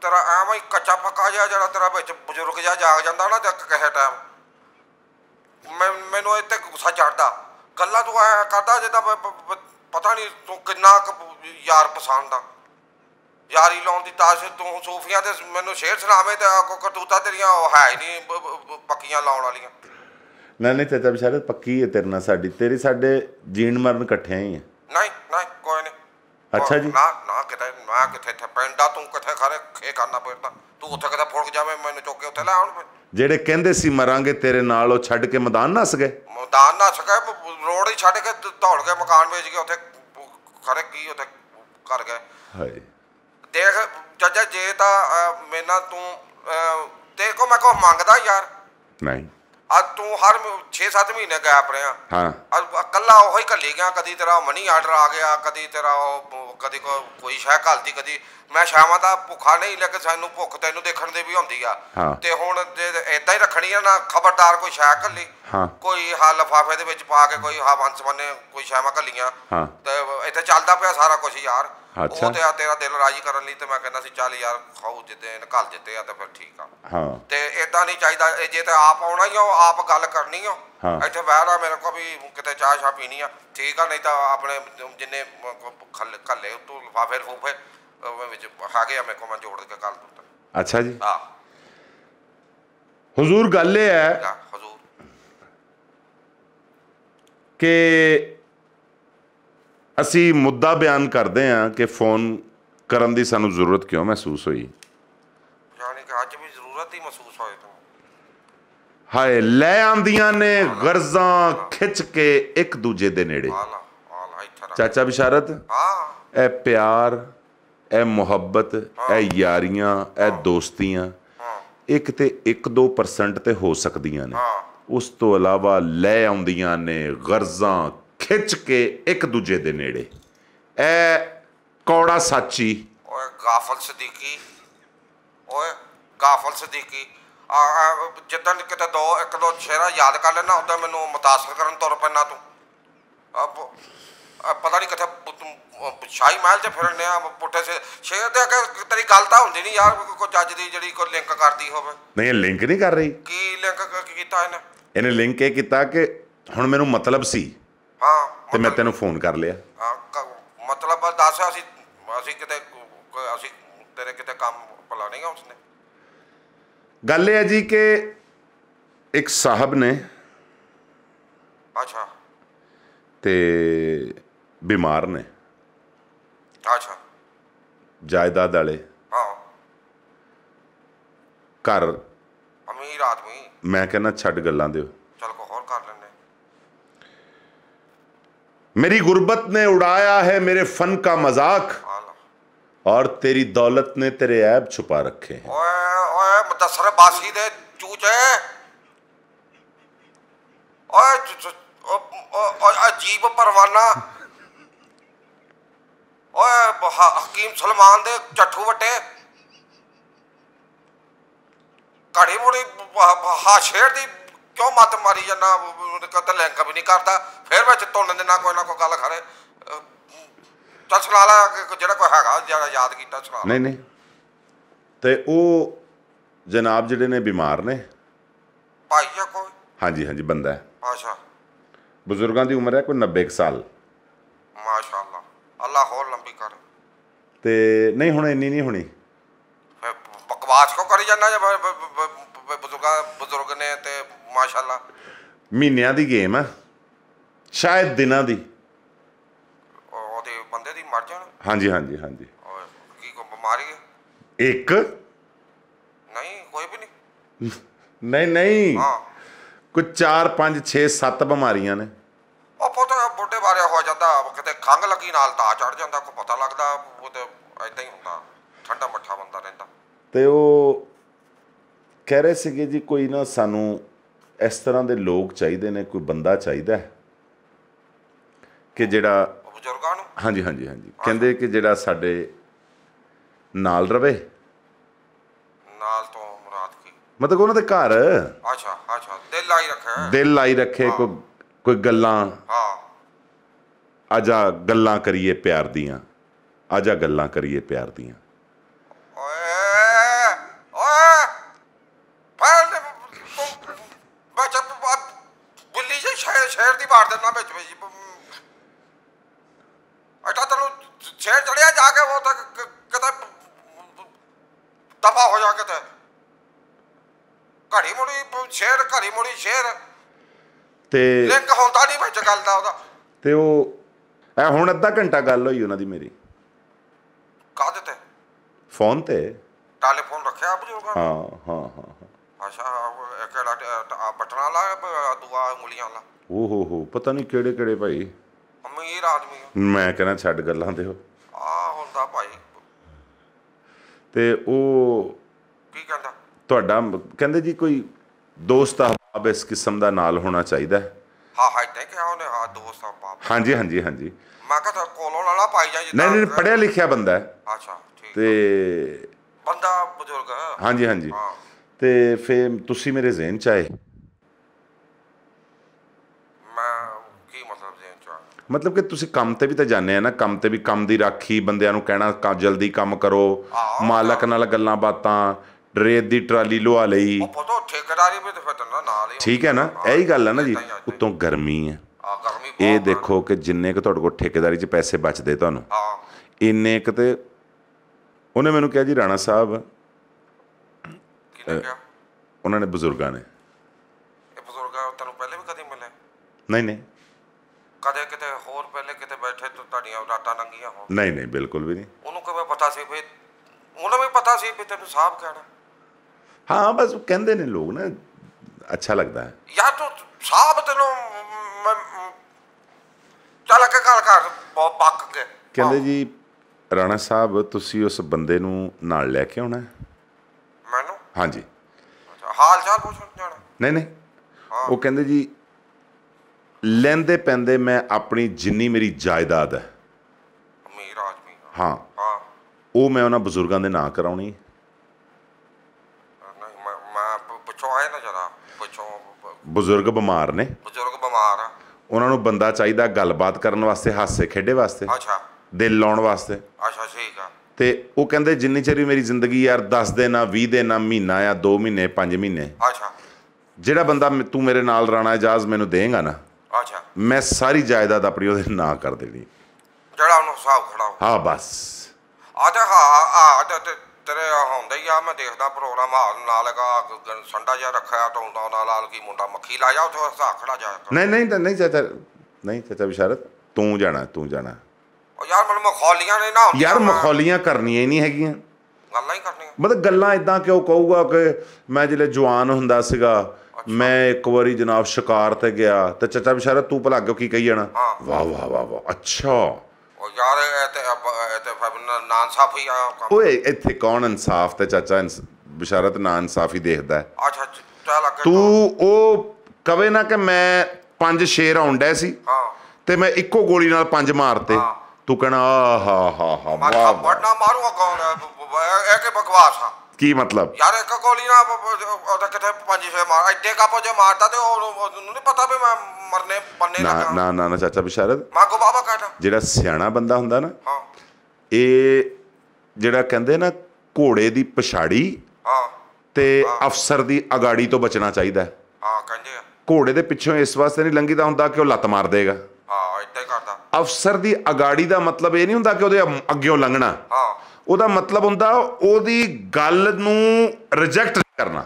ਤੇਰਾ ਐਵੇਂ ਕੱਚਾ ਪੱਕਾ ਜਿਹਾ ਜਿਹੜਾ ਤੇਰਾ ਵਿੱਚ ਬਜ਼ੁਰਗ ਜਿਹਾ ਜਾਗ ਜਾਂਦਾ ਨਾ ਜੱਕ ਕਹੇ ਟਾਈਮ ਮੈਨੂੰ ਇੱਥੇ ਗੁੱਸਾ ਚੜਦਾ ਗੱਲਾਂ ਤੂੰ ਆਇਆ ਕਰਦਾ ਜਿੱਦਾਂ ਪਤਾ ਨਹੀਂ ਤੂੰ ਕਿੰਨਾ ਯਾਰ ਪਸੰਦ ਆ ਯਾਰੀ ਲਾਉਣ ਦੀ ਤਾਸ਼ ਤੂੰ ਸੂਫੀਆਂ ਤੇ ਮੈਨੂੰ ਸ਼ੇਰ ਸੁਣਾਵੇਂ ਤੇ ਕਰਤੂਤਾ ਤੇਰੀਆਂ ਉਹ ਹੈ ਨਹੀਂ ਪੱਕੀਆਂ ਲਾਉਣ ਵਾਲੀਆਂ ਨਾ ਨਹੀਂ ਚਾਚਾ ਵਿਚਾਰ ਪੱਕੀ ਹੈ ਤੇਰੇ ਨਾਲ ਸਾਡੀ ਤੇਰੀ ਸਾਡੇ ਜੀਣ ਮਰਨ ਇਕੱਠੇ ਹੀ ਹੈ ਨਹੀਂ ਨਹੀਂ ਕੋਈ ਨਹੀਂ ਅੱਛਾ ਜੀ ਨਾ ਨਾ ਕਿਤੇ ਨਾ ਕਿਤੇ ਤੇ ਪੈਂਦਾ ਤੂੰ ਕਿੱਥੇ ਖਰੇ ਖੇ ਕਰਨਾ ਪੈਂਦਾ ਤੂੰ ਉੱਥੇ ਕਿਤੇ ਫੁੜਕ ਜਾਵੇਂ ਮੈਨੂੰ ਚੁੱਕ ਕੇ ਉੱਥੇ ਲੈ ਆਉਣ ਜਿਹੜੇ ਕਹਿੰਦੇ ਸੀ ਮਰਾਂਗੇ ਤੇਰੇ ਨਾਲ ਉਹ ਛੱਡ ਕੇ ਮੈਦਾਨ ਨੱਸ ਗਏ ਮੈਦਾਨ ਨੱਸ ਗਏ ਰੋਡ ਹੀ ਛੱਡ ਕੇ ਦੌੜ ਗਏ ਮਕਾਨ ਵੇਚ ਕੇ ਉੱਥੇ ਖਰੇ ਕੀ ਉੱਥੇ ਕਰ ਗਏ ਹਾਏ ਦੇਖ ਚਾਚਾ ਜੇ ਤਾਂ ਮੇਨਾ ਤੂੰ ਤੇ ਕੋ ਮੈਂ ਕੋ ਮੰਗਦਾ ਯਾਰ ਨਹੀਂ ਅੱਜ ਤੂੰ ਹਰ 6-7 ਮਹੀਨੇ ਗੈਪ ਰਿਹਾ ਹਾਂ ਅੱਜ ਕੱਲਾ ਉਹ ਹੀ ਕੱਲੀ ਗਿਆ ਕਦੀ ਤੇਰਾ ਮਨੀ ਆਰਡਰ ਆ ਗਿਆ ਕਦੀ ਤੇਰਾ ਉਹ ਕਦੀ ਕੋਈ ਸ਼ਾਇ ਘਲਦੀ ਕਦੀ ਮੈਂ ਸ਼ਾਮਾਂ ਦਾ ਭੁੱਖਾ ਨਹੀਂ ਲੱਗ ਸਾਨੂੰ ਭੁੱਖ ਤੈਨੂੰ ਦੇਖਣ ਦੇ ਵੀ ਹੁੰਦੀ ਆ ਤੇ ਹੁਣ ਇਦਾਂ ਹੀ ਰੱਖਣੀ ਆ ਨਾ ਖਬਰਦਾਰ ਕੋਈ ਸ਼ਾਇ ਹਾਂ ਕੋਈ ਹਾਲ ਲਫਾਫੇ ਦੇ ਵਿੱਚ ਪਾ ਕੇ ਕੋਈ ਹਾ ਬੰਨੇ ਕੋਈ ਸ਼ਾਇ ਕੱਲੀਆਂ ਤੇ ਇੱਥੇ ਚੱਲਦਾ ਪਿਆ ਸਾਰਾ ਕੁਝ ਯਾਰ ਅੱਛਾ ਉਹ ਤੇ ਆ ਤੇਰਾ ਦਿਲ ਰਾਜੀ ਕਰਨ ਲਈ ਤੇ ਮੈਂ ਕਹਿੰਦਾ ਸੀ ਚੱਲ ਯਾਰ ਖਾਉ ਜਿੱਤੇ ਘਲ ਜਿੱਤੇ ਆ ਤਾਂ ਫਿਰ ਠੀਕ ਆ ਹਾਂ ਤੇ ਇਦਾਂ ਨਹੀਂ ਚਾਹੀਦਾ ਇਹ ਜੇ ਤੇ ਆਪ ਆਉਣਾ ਹੀ ਆ ਆਪ ਗੱਲ ਕਰਨੀ ਆ ਇੱਥੇ ਬਹਿਣਾ ਮੇਰੇ ਕੋ ਵੀ ਕਿਤੇ ਚਾਹ ਸ਼ਾ ਪੀਣੀ ਆ ਠੀਕ ਆ ਨਹੀਂ ਤਾਂ ਆਪਣੇ ਜਿੰਨੇ ਖੱਲੇ ਉਤੋਂ ਲਫਾਫੇ ਲਫੂਫੇ ਵਿੱਚ ਆ ਗਿਆ ਮੇਰੇ ਕੋ ਮੈਂ ਜੋੜ ਕੇ ਕਰ ਦੂੰਗਾ ਅੱਛਾ ਜੀ ਹਾਂ ਹਜ਼ੂਰ ਗੱਲ ਇਹ ਹੈ ਹਜ਼ੂਰ ਕਿ ਅਸੀਂ ਮੁੱਦਾ ਬਿਆਨ ਕਰਦੇ ਹਾਂ ਕਿ ਫੋਨ ਕਰਨ ਦੀ ਸਾਨੂੰ ਜ਼ਰੂਰਤ ਕਿਉਂ ਮਹਿਸੂਸ ਹੋਈ ਯਾਨੀ ਕਿ ਅੱਜ ਵੀ ਜ਼ਰੂਰਤ ਹੀ ਮਹਿਸੂਸ ਹੋਏ ਤੁਹਾਨੂੰ ਹਾਏ ਲੈ ਆਂਦੀਆਂ ਨੇ ਗਰਜ਼ਾਂ ਖਿੱਚ ਕੇ ਇੱਕ ਦੂਜੇ ਦੇ ਨੇੜੇ ਚਾਚਾ ਬਿਸ਼ਾਰਤ ਹਾਂ ਇਹ ਪਿਆਰ ਇਹ ਮੁਹੱਬਤ ਇਹ ਯਾਰੀਆਂ ਇਹ ਦੋਸਤੀਆਂ ਇੱਕ ਤੇ 1-2% ਤੇ ਹੋ ਸਕਦੀਆਂ ਨੇ ਉਸ ਤੋਂ ਇਲਾਵਾ ਲੈ ਆਉਂਦੀਆਂ ਨੇ ਗਰਜ਼ਾਂ ਖਿੱਚ ਕੇ ਇੱਕ ਦੂਜੇ ਦੇ ਨੇੜੇ ਐ ਕੌੜਾ ਸਾਚੀ ਓਏ ਗਾਫਲ ਸਦੀਕੀ ਓਏ ਗਾਫਲ ਸਦੀਕੀ ਜਿੱਦਾਂ ਕਿਤੇ ਦੋ ਇੱਕ ਦੋ ਸ਼ੇਰਾ ਯਾਦ ਕਰ ਲੈਣਾ ਹੁੰਦਾ ਮੈਨੂੰ ਮੁਤਾਸਰ ਕਰਨ ਤੁਰ ਪੈਣਾ ਤੂੰ ਪਤਾ ਨਹੀਂ ਕਿੱਥੇ ਸ਼ਾਹੀ ਮਹਿਲ 'ਚ ਫਿਰਨੇ ਆ ਪੁੱਠੇ ਸੇ ਸ਼ੇਰ ਤੇ ਅਗਰ ਤੇਰੀ ਗੱਲ ਤਾਂ ਹੁੰਦੀ ਨਹੀਂ ਯਾਰ ਕੋਈ ਚੱਜ ਦੀ ਜਿਹੜੀ ਕੋਈ ਲਿੰਕ ਕਰਦੀ ਹੋਵੇ ਨਹੀਂ ਲਿੰਕ ਨਹੀਂ ਕਰ ਰਹੀ ਕੀ ਲਿੰਕ ਕੀਤਾ ਇਹਨੇ ਇਹਨੇ ਲਿੰਕ ਇਹ ਕੀਤਾ ਕਿ ਹੁਣ ਮੈਨੂੰ ਮਤਲਬ ਸੀ ਹਾਂ ਤੇ ਮੈਂ ਤੈਨੂੰ ਫੋਨ ਕਰ ਲਿਆ ਹਾਂ, ਕ- ਮਤਲਬ ਦੱਸ ਅਸੀਂ ਅਸੀਂ ਕਿਤੇ ਅਸੀਂ ਤੇਰੇ ਕਿਤੇ ਕੰਮ ਪਲਾ ਨਹੀਂ ਗਾ ਉਸਨੇ ਗੱਲ ਇਹ ਹੈ ਜੀ ਕਿ ਇੱਕ ਸਾਹਿਬ ਨੇ ਅੱਛਾ ਤੇ ਬਿਮਾਰ ਨੇ ਅੱਛਾ ਜਾਇਦਾਦ ਵਾਲੇ ਹਾਂ ਘਰ ਅਮੀਰ ਆਦਮੀ ਮੈਂ ਕਹਿੰਦਾ ਛੱਡ ਗੱਲਾਂ ਦਿਓ मेरी गुर्बत ने उड़ाया है मेरे फन का मजाक और तेरी दौलत ने तेरे ऐब छुपा रखे हैं ओए ओए मुदसर बासी दे चूचे ओए ओए अजीब परवाना ओए हकीम सलमान दे चट्ठू वटे ਘੜੀ ਮੁੜੀ ਹਾ ਸ਼ੇਰ ਦੀ ਕਿਉਂ ਮਤ ਮਾਰੀ ਜਾਂਦਾ ਕਤਲ ਲਿੰਕ ਵੀ ਨਹੀਂ ਕਰਦਾ ਫਿਰ ਵਿੱਚ ਧੁੰਨ ਦੇ ਕੋਈ ਨਾ ਕੋਈ ਗੱਲ ਖਰੇ ਤਾਂ ਲਾ ਲਾ ਜਿਹੜਾ ਕੋਈ ਹੈਗਾ ਜਿਆਦਾ ਯਾਦ ਕੀਤਾ ਸਵਾਲ ਨਹੀਂ ਨਹੀਂ ਤੇ ਉਹ ਜਨਾਬ ਜਿਹੜੇ ਨੇ ਬਿਮਾਰ ਨੇ ਭਾਈ ਆ ਕੋਈ ਹਾਂਜੀ ਹਾਂਜੀ ਬੰਦਾ ਹੈ ਆਛਾ ਬਜ਼ੁਰਗਾਂ ਦੀ ਉਮਰ ਹੈ ਕੋਈ 90 ਸਾਲ ਮਾਸ਼ਾਅੱਲਾ ਅੱਲਾ ਹੋਰ ਲੰਬੀ ਕਰ ਤੇ ਨਹੀਂ ਹੁਣ ਇੰਨੀ ਨਹੀਂ ਹੋਣੀ ਬਕਵਾਸ ਕੋ ਕਰੀ ਜਾਂਦਾ ਜੇ ਬਜ਼ੁਰਗਾ ਬਜ਼ੁਰਗ ਨੇ ਤੇ ਮਾਸ਼ਾਅੱਲਾ ਮਹੀਨਿਆਂ ਦੀ ਗੇਮ ਆ ਸ਼ਾਇਦ ਦਿਨਾਂ ਦੀ ਉਹਦੇ ਬੰਦੇ ਦੀ ਮਰ ਜਾਣ ਹਾਂਜੀ ਹਾਂਜੀ ਹਾਂਜੀ ਕੀ ਕੋ ਬਿਮਾਰੀ ਹੈ ਇੱਕ ਨਹੀਂ ਕੋਈ ਵੀ ਨਹੀਂ ਨਹੀਂ ਨਹੀਂ ਹਾਂ ਕੋਈ 4 5 6 7 ਬਿਮਾਰੀਆਂ ਨੇ ਉਹ ਪਤਾ ਬੁੱਢੇ ਬਾਰੇ ਹੋ ਜਾਂਦਾ ਕਿਤੇ ਖੰਗ ਲੱਗੀ ਨਾਲ ਤਾਂ ਚੜ ਜਾਂਦਾ ਕੋ ਪਤਾ ਲੱਗਦਾ ਉਹ ਤੇ ਐਦਾਂ ਹੀ ਹੁੰਦਾ ਠੰਡਾ ਮੱਠਾ ਬੰਦਾ ਰਹਿੰਦਾ ਤੇ ਉਹ ਕਹਿ ਰਹੇ ਸੀਗੇ ਜੀ ਕੋਈ ਨਾ ਸਾਨੂੰ ਇਸ ਤਰ੍ਹਾਂ ਦੇ ਲੋਕ ਚਾਹੀਦੇ ਨੇ ਕੋਈ ਬੰਦਾ ਚਾਹੀਦਾ ਹੈ ਕਿ ਜਿਹੜਾ ਬਜ਼ੁਰਗਾਂ ਨੂੰ ਹਾਂਜੀ ਹਾਂਜੀ ਹਾਂਜੀ ਕਹਿੰਦੇ ਕਿ ਜਿਹੜਾ ਸਾਡੇ ਨਾਲ ਰਵੇ ਨਾਲ ਤੋਂ ਮੁਰਾਦ ਕੀ ਮਤਲਬ ਉਹਨਾਂ ਦੇ ਘਰ ਅੱਛਾ ਅੱਛਾ ਦਿਲ ਲਾਈ ਰੱਖੇ ਦਿਲ ਲਾਈ ਰੱਖੇ ਕੋਈ ਕੋਈ ਗੱਲਾਂ ਹਾਂ ਆਜਾ ਗੱਲਾਂ ਕਰੀਏ ਪਿਆਰ ਦੀਆਂ ਆਜਾ ਗੱਲਾਂ ਕਰੀਏ ਪਿਆਰ ਦੀਆਂ ਦਫਾ ਹੋ ਜਾ ਕਿਤੇ ਘੜੀ ਮੁੜੀ ਸ਼ੇਰ ਘੜੀ ਮੁੜੀ ਸ਼ੇਰ ਤੇ ਲਿੰਕ ਹੁੰਦਾ ਨਹੀਂ ਵਿੱਚ ਗੱਲ ਦਾ ਉਹਦਾ ਤੇ ਉਹ ਐ ਹੁਣ ਅੱਧਾ ਘੰਟਾ ਗੱਲ ਹੋਈ ਉਹਨਾਂ ਦੀ ਮੇਰੀ ਕਾਹਦੇ ਤੇ ਫੋਨ ਤੇ ਟੈਲੀਫੋਨ ਰੱਖਿਆ ਬਜ਼ੁਰਗਾਂ ਹਾਂ ਹਾਂ ਹਾਂ ਅੱਛਾ ਲਾਟਾ ਬਟਨਾ ਲਾ ਦੁਆ ਉਂਗਲੀਆਂ ਲਾ ਓ ਹੋ ਹੋ ਪਤਾ ਨਹੀਂ ਕਿਹੜੇ ਕਿਹੜੇ ਭਾਈ ਅਮੀਰ ਆਦਮੀ ਮੈਂ ਕਹਿੰਦਾ ਛੱਡ ਗੱਲਾਂ ਦੇ ਹੋ ਆ ਹੁੰਦਾ ਭਾਈ ਤੇ ਉਹ ਕੀ ਕਹਿੰਦਾ ਤੁਹਾਡਾ ਕਹਿੰਦੇ ਜੀ ਕੋਈ ਦੋਸਤ ਆਪ ਇਸ ਕਿਸਮ ਦਾ ਨਾਲ ਹੋਣਾ ਚਾਹੀਦਾ ਹਾਂ ਹਾਂ ਇਦਾਂ ਕਿਹਾ ਉਹਨੇ ਹਾਂ ਦੋਸਤ ਆਪ ਹਾਂਜੀ ਹਾਂਜੀ ਹਾਂਜੀ ਮੈਂ ਕਿਹਾ ਕੋਲੋਂ ਵਾਲਾ ਪਾਈ ਜਾ ਜਿੱਦਾਂ ਨਹੀਂ ਨਹੀਂ ਪੜਿਆ ਲਿਖਿਆ ਬੰਦਾ ਹੈ ਅੱਛਾ ਠੀਕ ਤੇ ਬੰਦਾ ਬਜ਼ੁਰਗ ਹਾਂਜੀ ਹਾਂਜੀ ਤੇ ਫੇ ਤੁਸੀਂ ਮੇਰੇ ਜ਼ਿਹਨ ਚ ਆਏ ਮਤਲਬ ਕਿ ਤੁਸੀਂ ਕੰਮ ਤੇ ਵੀ ਤਾਂ ਜਾਂਦੇ ਆ ਨਾ ਕੰਮ ਤੇ ਵੀ ਕੰਮ ਦੀ ਰਾਖੀ ਬੰਦਿਆਂ ਨੂੰ ਕਹਿਣਾ ਕਾ ਜਲਦੀ ਕੰਮ ਕਰੋ ਮਾਲਕ ਨਾਲ ਗੱਲਾਂ ਬਾਤਾਂ ਰੇਤ ਦੀ ਟਰਾਲੀ ਲੁਆ ਲਈ ਉਹ ਪਤਾ ਠੇਕੇਦਾਰੀ ਵੀ ਤੇ ਨਾਲ ਹੀ ਠੀਕ ਹੈ ਨਾ ਇਹੀ ਗੱਲ ਹੈ ਨਾ ਜੀ ਉਤੋਂ ਗਰਮੀ ਹੈ ਇਹ ਦੇਖੋ ਕਿ ਜਿੰਨੇ ਕੁ ਤੁਹਾਡੇ ਕੋਲ ਠੇਕੇਦਾਰੀ 'ਚ ਪੈਸੇ ਬਚਦੇ ਤੁਹਾਨੂੰ ਹਾਂ ਇੰਨੇ ਕੁ ਤੇ ਉਹਨੇ ਮੈਨੂੰ ਕਿਹਾ ਜੀ ਰਾਣਾ ਸਾਹਿਬ ਕਿਹਨੇ ਕਿਹਾ ਉਹਨਾਂ ਨੇ ਬਜ਼ੁਰਗਾਂ ਨੇ ਇਹ ਬਜ਼ੁਰਗਾਂ ਤੁਹਾਨੂੰ ਪਹਿਲੇ ਵੀ ਕਦੀ ਮਿਲੇ ਨਹੀਂ ਨਹੀਂ ਕਦੇ ਕਿਤੇ ਬੈਠੇ ਤੋਂ ਤੁਹਾਡੀਆਂ ਰਾਤਾਂ ਲੰਗੀਆਂ ਹੋ ਨਹੀਂ ਨਹੀਂ ਬਿਲਕੁਲ ਵੀ ਨਹੀਂ ਉਹਨੂੰ ਕਿਵੇਂ ਪਤਾ ਸੀ ਵੀ ਉਹਨੂੰ ਵੀ ਪਤਾ ਸੀ ਵੀ ਤੈਨੂੰ ਸਾਫ ਕਹਿਣਾ ਹਾਂ ਬਸ ਕਹਿੰਦੇ ਨੇ ਲੋਕ ਨਾ ਅੱਛਾ ਲੱਗਦਾ ਹੈ ਯਾਰ ਤੂੰ ਸਾਹਿਬ ਤੈਨੂੰ ਚੱਲ ਕੇ ਗੱਲ ਕਰ ਬਹੁਤ ਪੱਕ ਕੇ ਕਹਿੰਦੇ ਜੀ ਰਾਣਾ ਸਾਹਿਬ ਤੁਸੀਂ ਉਸ ਬੰਦੇ ਨੂੰ ਨਾਲ ਲੈ ਕੇ ਆਉਣਾ ਮੈਨੂੰ ਹਾਂਜੀ ਹਾਲ ਚਾਲ ਪੁੱਛਣ ਜਾਣਾ ਨਹੀਂ ਨਹੀਂ ਉਹ ਕਹਿੰਦੇ ਜੀ ਲੈਂਦੇ ਪੈਂਦੇ ਮੈਂ ਆਪਣੀ ਜਿੰਨੀ ਮੇਰੀ ਜਾਇਦਾਦ ਹੈ ਅਮੀਰ ਆਦਮੀ ਹਾਂ ਹਾਂ ਉਹ ਮੈਂ ਉਹਨਾਂ ਬਜ਼ੁਰਗਾਂ ਦੇ ਨਾਂ ਕਰਾਉਣੀ ਨਹੀਂ ਮੈਂ ਮੈਂ ਪੁੱਛੋ ਆਏ ਨਾ ਜਰਾ ਪੁੱਛੋ ਬਜ਼ੁਰਗ ਬਿਮਾਰ ਨੇ ਬਜ਼ੁਰਗ ਬਿਮਾਰ ਆ ਉਹਨਾਂ ਨੂੰ ਬੰਦਾ ਚਾਹੀਦਾ ਗੱਲਬਾਤ ਕਰਨ ਵਾਸਤੇ ਹਾਸੇ ਖੇਡੇ ਵਾਸਤੇ ਅੱਛਾ ਦਿਲ ਲਾਉਣ ਵਾਸਤੇ ਅੱਛਾ ਠੀਕ ਆ ਤੇ ਉਹ ਕਹਿੰਦੇ ਜਿੰਨੀ ਚਿਰ ਮੇਰੀ ਜ਼ਿੰਦਗੀ ਯਾਰ 10 ਦੇ ਨਾ 20 ਦੇ ਨਾ ਮਹੀਨਾ ਆ 2 ਮਹੀਨੇ 5 ਮਹੀਨੇ ਅੱਛਾ ਜਿਹੜਾ ਬੰਦਾ ਤੂੰ ਮੇਰੇ ਨਾਲ ਰਾਣਾ ਇਜਾਜ਼ ਮੈਨੂੰ ਦੇਂਗਾ ਨਾ ਅੱਛਾ ਮੈਂ ਸਾਰੀ ਜਾਇਦਾਦ ਆਪਣੀ ਉਹਦੇ ਨਾਂ ਕਰ ਦੇਣੀ ਜਿਹੜਾ ਉਹਨੂੰ ਹਿਸਾਬ ਖੜਾ ਹਾਂ ਬਸ ਆਜਾ ਹਾਂ ਆ ਤੇ ਤੇਰੇ ਹੁੰਦਾ ਹੀ ਆ ਮੈਂ ਦੇਖਦਾ ਪ੍ਰੋਗਰਾਮ ਆ ਨਾਲ ਲਗਾ ਸੰਡਾ ਜਿਹਾ ਰੱਖਿਆ ਟੌਂਦਾ ਨਾਲ ਲਾਲ ਕੀ ਮੁੰਡਾ ਮੱਖੀ ਲਾ ਜਾ ਉੱਥੇ ਹਿਸਾਬ ਖੜਾ ਜਾ ਨਹੀਂ ਨਹੀਂ ਤਾਂ ਨਹੀਂ ਚਾਚਾ ਨਹੀਂ ਚਾਚਾ ਬਿਸ਼ਾਰਤ ਤੂੰ ਜਾਣਾ ਤੂੰ ਜਾਣਾ ਯਾਰ ਮਨ ਮਖੌਲੀਆਂ ਨੇ ਨਾ ਯਾਰ ਮਖੌਲੀਆਂ ਕਰਨੀਆਂ ਹੀ ਨਹੀਂ ਹੈਗੀਆਂ ਗੱਲਾਂ ਹੀ ਕਰਨੀਆਂ ਮਤਲਬ ਗੱਲਾਂ ਇਦਾਂ ਕਿਉਂ ਕਹੂਗਾ ਕਿ ਮੈਂ ਜਿਹੜੇ ਜਵਾਨ ਹੁੰਦਾ ਸੀਗਾ ਮੈਂ ਇੱਕ ਵਾਰੀ ਜਨਾਬ ਸ਼ਿਕਾਰ ਤੇ ਗਿਆ ਤੇ ਚਾਚਾ ਬਿਸ਼ਾਰਾ ਤੂੰ ਭਲਾ ਅੱਗੇ ਕੀ ਕਹੀ ਜਾਣਾ ਵਾਹ ਵਾਹ ਵਾਹ ਵਾਹ ਅੱਛਾ ਉਹ ਯਾਰ ਇਹ ਤੇ ਇਹ ਤੇ ਨਾ ਇਨਸਾਫ ਹੀ ਆ ਓਏ ਇੱਥੇ ਕੌਣ ਇਨਸਾਫ ਤੇ ਚਾਚਾ ਬਿਸ਼ਾਰਾ ਤੇ ਨਾ ਇਨਸਾਫੀ ਦੇਖਦਾ ਹੈ ਅੱਛਾ ਲੱਗ ਗਿਆ ਤੂੰ ਉਹ ਕਵੇ ਨਾ ਕਿ ਮੈਂ ਪੰਜ ਸ਼ੇਰ ਆਉਂਡੇ ਸੀ ਹਾਂ ਤੇ ਮੈਂ ਇੱਕੋ ਗੋਲੀ ਨਾਲ ਪੰਜ ਮਾਰਤੇ ਤੂੰ ਕਹਣਾ ਆਹਾ ਹਾ ਹਾ ਹਾ ਵਾਹ ਵੜਨਾ ਮਾਰੂਗਾ ਕੌਣ ਇਹ ਕਿ ਬਕਵਾਸ ਆ ਕੀ ਮਤਲਬ ਯਾਰ ਇੱਕ ਗੋਲੀ ਨਾਲ ਉਹਦਾ ਕਿਤੇ 500 ਮਾਰ ਐਡੇ ਕਾਪੋ ਜੇ ਮਾਰਦਾ ਤੇ ਉਹਨੂੰ ਨਹੀਂ ਪਤਾ ਵੀ ਮੈਂ ਮਰਨੇ ਬੰਨੇ ਨਾ ਨਾ ਨਾ ਨਾ ਚਾਚਾ ਬਿਸ਼ਾਰਤ ਮਾਗੋ ਬਾਬਾ ਕਾਟਾ ਜਿਹੜਾ ਸਿਆਣਾ ਬੰਦਾ ਹੁੰਦਾ ਨਾ ਹਾਂ ਇਹ ਜਿਹੜਾ ਕਹਿੰਦੇ ਨਾ ਘੋੜੇ ਦੀ ਪਛਾੜੀ ਹਾਂ ਤੇ ਅਫਸਰ ਦੀ ਅਗਾੜੀ ਤੋਂ ਬਚਣਾ ਚਾਹੀਦਾ ਹਾਂ ਕਹਿੰਦੇ ਆ ਘੋੜੇ ਦੇ ਪਿੱਛੋਂ ਇਸ ਵਾਸਤੇ ਨਹੀਂ ਲੰਗੀਦਾ ਹੁੰਦਾ ਕਿ ਉਹ ਲੱਤ ਮਾਰ ਦੇਗਾ ਹਾਂ ਇੱਥੇ ਹੀ ਕਰਦਾ ਅਫਸਰ ਦੀ ਅਗਾੜੀ ਦਾ ਮਤਲਬ ਇਹ ਨਹੀਂ ਹੁੰਦਾ ਕਿ ਉਹਦੇ ਅੱਗੇੋਂ ਲੰਘਣਾ ਹਾਂ ਉਹਦਾ ਮਤਲਬ ਹੁੰਦਾ ਉਹਦੀ ਗੱਲ ਨੂੰ ਰਿਜੈਕਟ ਕਰਨਾ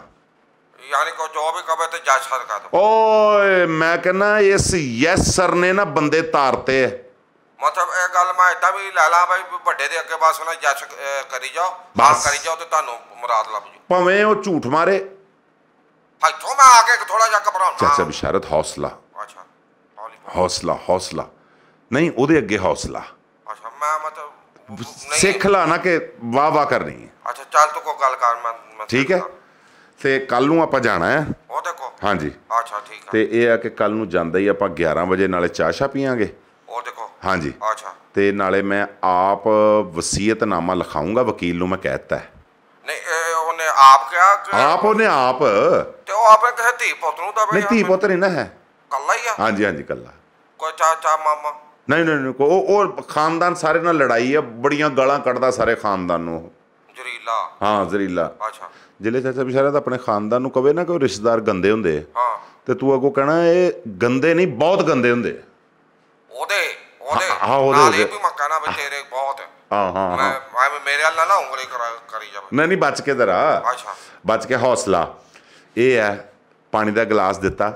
ਯਾਨੀ ਕੋ ਜੋ ਵੀ ਕਹੇ ਤੇ ਜੱਜ ਸਰ ਕਰ ਓਏ ਮੈਂ ਕਹਿੰਦਾ ਇਸ ਯੈਸ ਸਰ ਨੇ ਨਾ ਬੰਦੇ ਤਾਰਤੇ ਮਤਲਬ ਇਹ ਗੱਲ ਮੈਂ ਇਦਾਂ ਵੀ ਲੈ ਲਾ ਬਈ ਵੱਡੇ ਦੇ ਅੱਗੇ ਬਸ ਉਹਨਾਂ ਜੱਜ ਕਰੀ ਜਾਓ ਬਸ ਕਰੀ ਜਾਓ ਤੇ ਤੁਹਾਨੂੰ ਮੁਰਾਦ ਲੱਭ ਜੂ ਭਾਵੇਂ ਉਹ ਝੂਠ ਮਾਰੇ ਤੋਂ ਮੈਂ ਆ ਕੇ ਥੋੜਾ ਜਿਹਾ ਘਬਰਾਉਣਾ ਚਾਚਾ ਬਿਸ਼ਾਰਤ ਹੌਸਲਾ ਅੱਛਾ ਹੌਸਲਾ ਹੌਸਲਾ ਨਹੀਂ ਉਹਦੇ ਅੱਗੇ ਹੌਸਲਾ ਅੱਛਾ ਮੈਂ ਮਤਲਬ ਸਿੱਖ ਲਾਣਾ ਕਿ ਵਾਹ ਵਾਹ ਕਰਨੀ ਹੈ ਅੱਛਾ ਚੱਲ ਤੂੰ ਕੋ ਗੱਲ ਕਰ ਮੈਂ ਠੀਕ ਹੈ ਤੇ ਕੱਲ ਨੂੰ ਆਪਾਂ ਜਾਣਾ ਹੈ ਉਹ ਦੇਖੋ ਹਾਂਜੀ ਅੱਛਾ ਠੀਕ ਹੈ ਤੇ ਇਹ ਆ ਕਿ ਕੱਲ ਨੂੰ ਜਾਂਦਾ ਹੀ ਆਪਾਂ 11 ਵਜੇ ਨਾਲੇ ਚਾਹ ਸ਼ਾ ਪੀਾਂਗੇ ਉਹ ਦੇਖੋ ਹਾਂਜੀ ਅੱਛਾ ਤੇ ਨਾਲੇ ਮੈਂ ਆਪ ਵਸੀਅਤਨਾਮਾ ਲਿਖਾਉਂਗਾ ਵਕੀਲ ਨੂੰ ਮੈਂ ਕਹਿਤਾ ਨਹੀਂ ਉਹਨੇ ਆਪ ਕਿਹਾ ਕਿ ਆਪ ਉਹਨੇ ਆਪ ਤੇ ਉਹ ਆਪੇ ਕਹੇ ਧੀ ਪੁੱਤ ਨੂੰ ਤਾਂ ਨਹੀਂ ਧੀ ਪੁੱਤ ਨਹੀਂ ਨਾ ਹੈ ਕੱਲਾ ਹੀ ਆ ਹਾਂਜੀ ਹਾਂਜੀ ਕੱਲਾ ਕੋਈ ਚਾਚਾ ਮਾਮਾ ਨਹੀਂ ਨਹੀਂ ਉਹ ਉਹ ਖਾਨਦਾਨ ਸਾਰੇ ਨਾਲ ਲੜਾਈ ਆ ਬੜੀਆਂ ਗਾਲਾਂ ਕੱਢਦਾ ਸਾਰੇ ਖਾਨਦਾਨ ਨੂੰ ਉਹ ਜ਼ਰੀਲਾ ਹਾਂ ਜ਼ਰੀਲਾ ਅੱਛਾ ਜਿਲੇ ਚਾਚਾ ਬਿਸ਼ਾਰਾ ਤਾਂ ਆਪਣੇ ਖਾਨਦਾਨ ਨੂੰ ਕਵੇ ਨਾ ਕਿ ਉਹ ਰਿਸ਼ਤੇਦਾਰ ਗੰਦੇ ਹੁੰਦੇ ਹਾਂ ਤੇ ਤੂੰ ਅੱਗੋਂ ਕਹਿਣਾ ਇਹ ਗੰਦੇ ਨਹੀਂ ਬਹੁਤ ਗੰਦੇ ਹੁੰਦੇ ਉਹਦੇ ਉਹਦੇ ਹਾਂ ਉਹਦੇ ਨਾਲੇ ਵੀ ਮਕਾਨਾ ਵੀ ਤੇਰੇ ਬਹੁਤ ਹਾਂ ਹਾਂ ਮੈਂ ਮੇਰੇ ਨਾਲ ਨਾ ਉਂਗਲੀ ਕਰੀ ਜਾਵਾਂ ਨਹੀਂ ਨਹੀਂ ਬਚ ਕੇ ਜ਼ਰਾ ਅੱਛਾ ਬਚ ਕੇ ਹੌਸਲਾ ਇਹ ਹੈ ਪਾਣੀ ਦਾ ਗਲਾਸ ਦਿੱਤਾ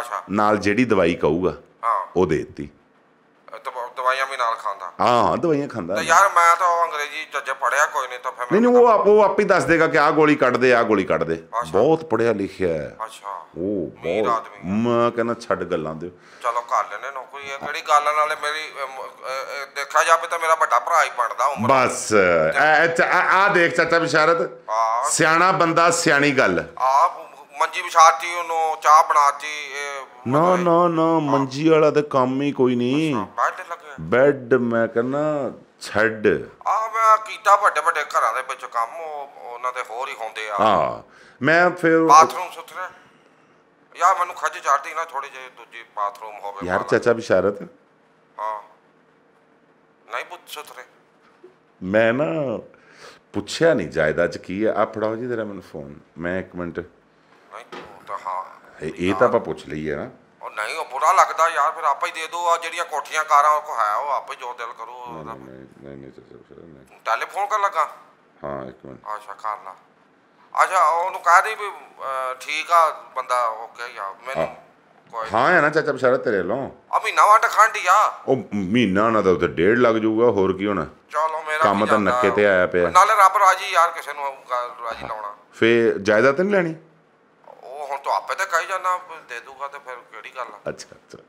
ਅੱਛਾ ਨਾਲ ਜਿਹੜੀ ਦਵਾਈ ਕਹੂਗਾ ਹਾਂ ਉਹ ਦੇ ਦਿੱਤੀ ਦਵਾਈਆਂ ਵੀ ਨਾਲ ਖਾਂਦਾ ਹਾਂ ਹਾਂ ਦਵਾਈਆਂ ਖਾਂਦਾ ਤੇ ਯਾਰ ਮੈਂ ਤਾਂ ਅੰਗਰੇਜ਼ੀ ਜੱਜ ਪੜਿਆ ਕੋਈ ਨਹੀਂ ਤਾਂ ਫਿਰ ਨਹੀਂ ਨਹੀਂ ਉਹ ਆਪ- ਉਹ ਹੀ ਦੱਸ ਦੇਗਾ ਕਿ ਆਹ ਗੋਲੀ ਕੱਢ ਦੇ ਆਹ ਗੋਲੀ ਕੱਢ ਦੇ ਬਹੁਤ ਪੜਿਆ ਲਿਖਿਆ ਹੈ ਅੱਛਾ ਉਹ ਮੈਂ ਕਹਿੰਦਾ ਛੱਡ ਗੱਲਾਂ ਦਿਓ ਚਲੋ ਕਰ ਲੈਨੇ ਨੌਕਰੀ ਇਹ ਕਿਹੜੀ ਗੱਲ ਨਾਲੇ ਮੇਰੀ ਦੇਖਿਆ ਜਾਵੇ ਤਾਂ ਮੇਰਾ ਵੱਡਾ ਭਰਾ ਹੀ ਪੜਦਾ ਉਮਰ ਬਸ ਆ ਦੇਖ ਚਾਚਾ ਬਿਸ਼ਾਰਤ ਸਿਆਣਾ ਬੰਦਾ ਸਿਆਣੀ ਗੱਲ ਆ ਮੰਜੀ ਵਿਛਾਤੀ ਉਹਨੂੰ ਚਾਹ ਬਣਾਤੀ ਨਾ ਨਾ ਨਾ ਮੰਜੀ ਵਾਲਾ ਤੇ ਕੰਮ ਹੀ ਕੋਈ ਨਹੀਂ ਬੈੱਡ ਲੱਗੇ ਬੈੱਡ ਮੈਂ ਕਹਿੰਨਾ ਛੱਡ ਆ ਮੈਂ ਕੀਤਾ ਵੱਡੇ ਵੱਡੇ ਘਰਾਂ ਦੇ ਵਿੱਚ ਕੰਮ ਉਹਨਾਂ ਦੇ ਹੋਰ ਹੀ ਹੁੰਦੇ ਆ ਹਾਂ ਮੈਂ ਫਿਰ ਬਾਥਰੂਮ ਸੁਥਰਾ ਯਾਰ ਮੈਨੂੰ ਖੱਜ ਚੜਦੀ ਨਾ ਥੋੜੀ ਜਿਹੇ ਦੂਜੀ ਬਾਥਰੂਮ ਹੋਵੇ ਯਾਰ ਚਾਚਾ ਬਿਸ਼ਾਰਤ ਹਾਂ ਨਹੀਂ ਪੁੱਛ ਸੁਥਰੇ ਮੈਂ ਨਾ ਪੁੱਛਿਆ ਨਹੀਂ ਜਾਇਦਾਦ ਚ ਕੀ ਆ ਆ ਫੜਾਓ ਜੀ ਤੇਰਾ ਮੈਨੂੰ ਫੋਨ ਮੈਂ ਇੱਕ ਮਿੰਟ ਨਹੀਂ ਉਹ ਤਾਂ ਹਾਂ ਇਹ ਇਹ ਤਾਂ ਆਪਾਂ ਪੁੱਛ ਲਈ ਹੈ ਨਾ ਉਹ ਨਹੀਂ ਉਹ ਬੁਰਾ ਲੱਗਦਾ ਯਾਰ ਫਿਰ ਆਪਾਂ ਹੀ ਦੇ ਦੋ ਆ ਜਿਹੜੀਆਂ ਕੋਠੀਆਂ ਕਾਰਾਂ ਉਹ ਕੋ ਹੈ ਉਹ ਆਪੇ ਜੋ ਦਿਲ ਕਰੋ ਨਹੀਂ ਨਹੀਂ ਨਹੀਂ ਨਹੀਂ ਸਰ ਨਹੀਂ ਟੈਲੀਫੋਨ ਕਰ ਲਗਾ ਹਾਂ ਇੱਕ ਮਿੰਟ ਆਸ਼ਾ ਕਰ ਲਾ ਅੱਛਾ ਉਹਨੂੰ ਕਹਿ ਦੇ ਵੀ ਠੀਕ ਆ ਬੰਦਾ ਓਕੇ ਯਾਰ ਮੈਨੂੰ ਹਾਂ ਹੈ ਨਾ ਚਾਚਾ ਬਸ਼ਾਰਾ ਤੇਰੇ ਲੋ ਆ ਮਹੀਨਾ ਵਾਟ ਖੰਡੀ ਆ ਉਹ ਮਹੀਨਾ ਨਾ ਤਾਂ ਉੱਥੇ ਡੇਢ ਲੱਗ ਜਾਊਗਾ ਹੋਰ ਕੀ ਹੋਣਾ ਚਲੋ ਮੇਰਾ ਕੰਮ ਤਾਂ ਨੱਕੇ ਤੇ ਆਇਆ ਪਿਆ ਨਾਲੇ ਰੱਬ ਰਾਜੀ ਯਾਰ ਕਿਸੇ ਨੂੰ ਰਾਜੀ ਲਾਉਣਾ ਫੇ ਜਾਇਦਾਦ ਨਹੀਂ ਲੈਣੀ ਤੂੰ ਆਪੇ ਤਾਂ ਕਹੀ ਜਾਣਾ ਦੇ ਦੂਗਾ ਤੇ ਫਿਰ ਕਿਹੜੀ ਗੱਲ ਆ ਅੱਛਾ ਅੱਛਾ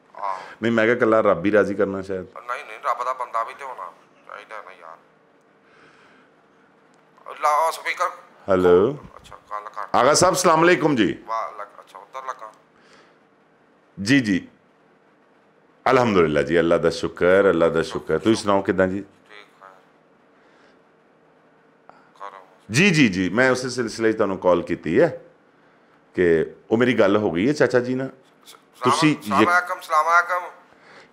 ਨਹੀਂ ਮੈਂ ਕਿਹਾ ਕੱਲਾ ਰੱਬ ਹੀ ਰਾਜ਼ੀ ਕਰਨਾ ਸ਼ਾਇਦ ਨਹੀਂ ਨਹੀਂ ਰੱਬ ਦਾ ਬੰਦਾ ਵੀ ਤੇ ਹੋਣਾ ਚਾਹੀਦਾ ਨਾ ਯਾਰ ਲਾ ਸਪੀਕਰ ਹੈਲੋ ਅੱਛਾ ਕਾਲ ਕਰ ਆਗਾ ਸਾਹਿਬ ਅਸਲਾਮ ਅਲੈਕੁਮ ਜੀ ਵਾਹ ਲੱਗ ਅੱਛਾ ਉੱਧਰ ਲੱਗਾ ਜੀ ਜੀ ਅਲਹਮਦੁਲਿਲਾ ਜੀ ਅੱਲਾ ਦਾ ਸ਼ੁਕਰ ਅੱਲਾ ਦਾ ਸ਼ੁਕਰ ਤੁਸੀਂ ਸੁਣਾਓ ਕਿਦਾਂ ਜੀ ਜੀ ਜੀ ਜੀ ਮੈਂ ਉਸੇ ਸਿਲਸਿਲੇ ਤੁਹਾਨੂੰ ਕਾਲ ਕੀਤੀ ਹੈ ਕਿ ਉਹ ਮੇਰੀ ਗੱਲ ਹੋ ਗਈ ਹੈ ਚਾਚਾ ਜੀ ਨਾਲ ਤੁਸੀਂ ਸਲਾਮ ਅਲੈਕਮ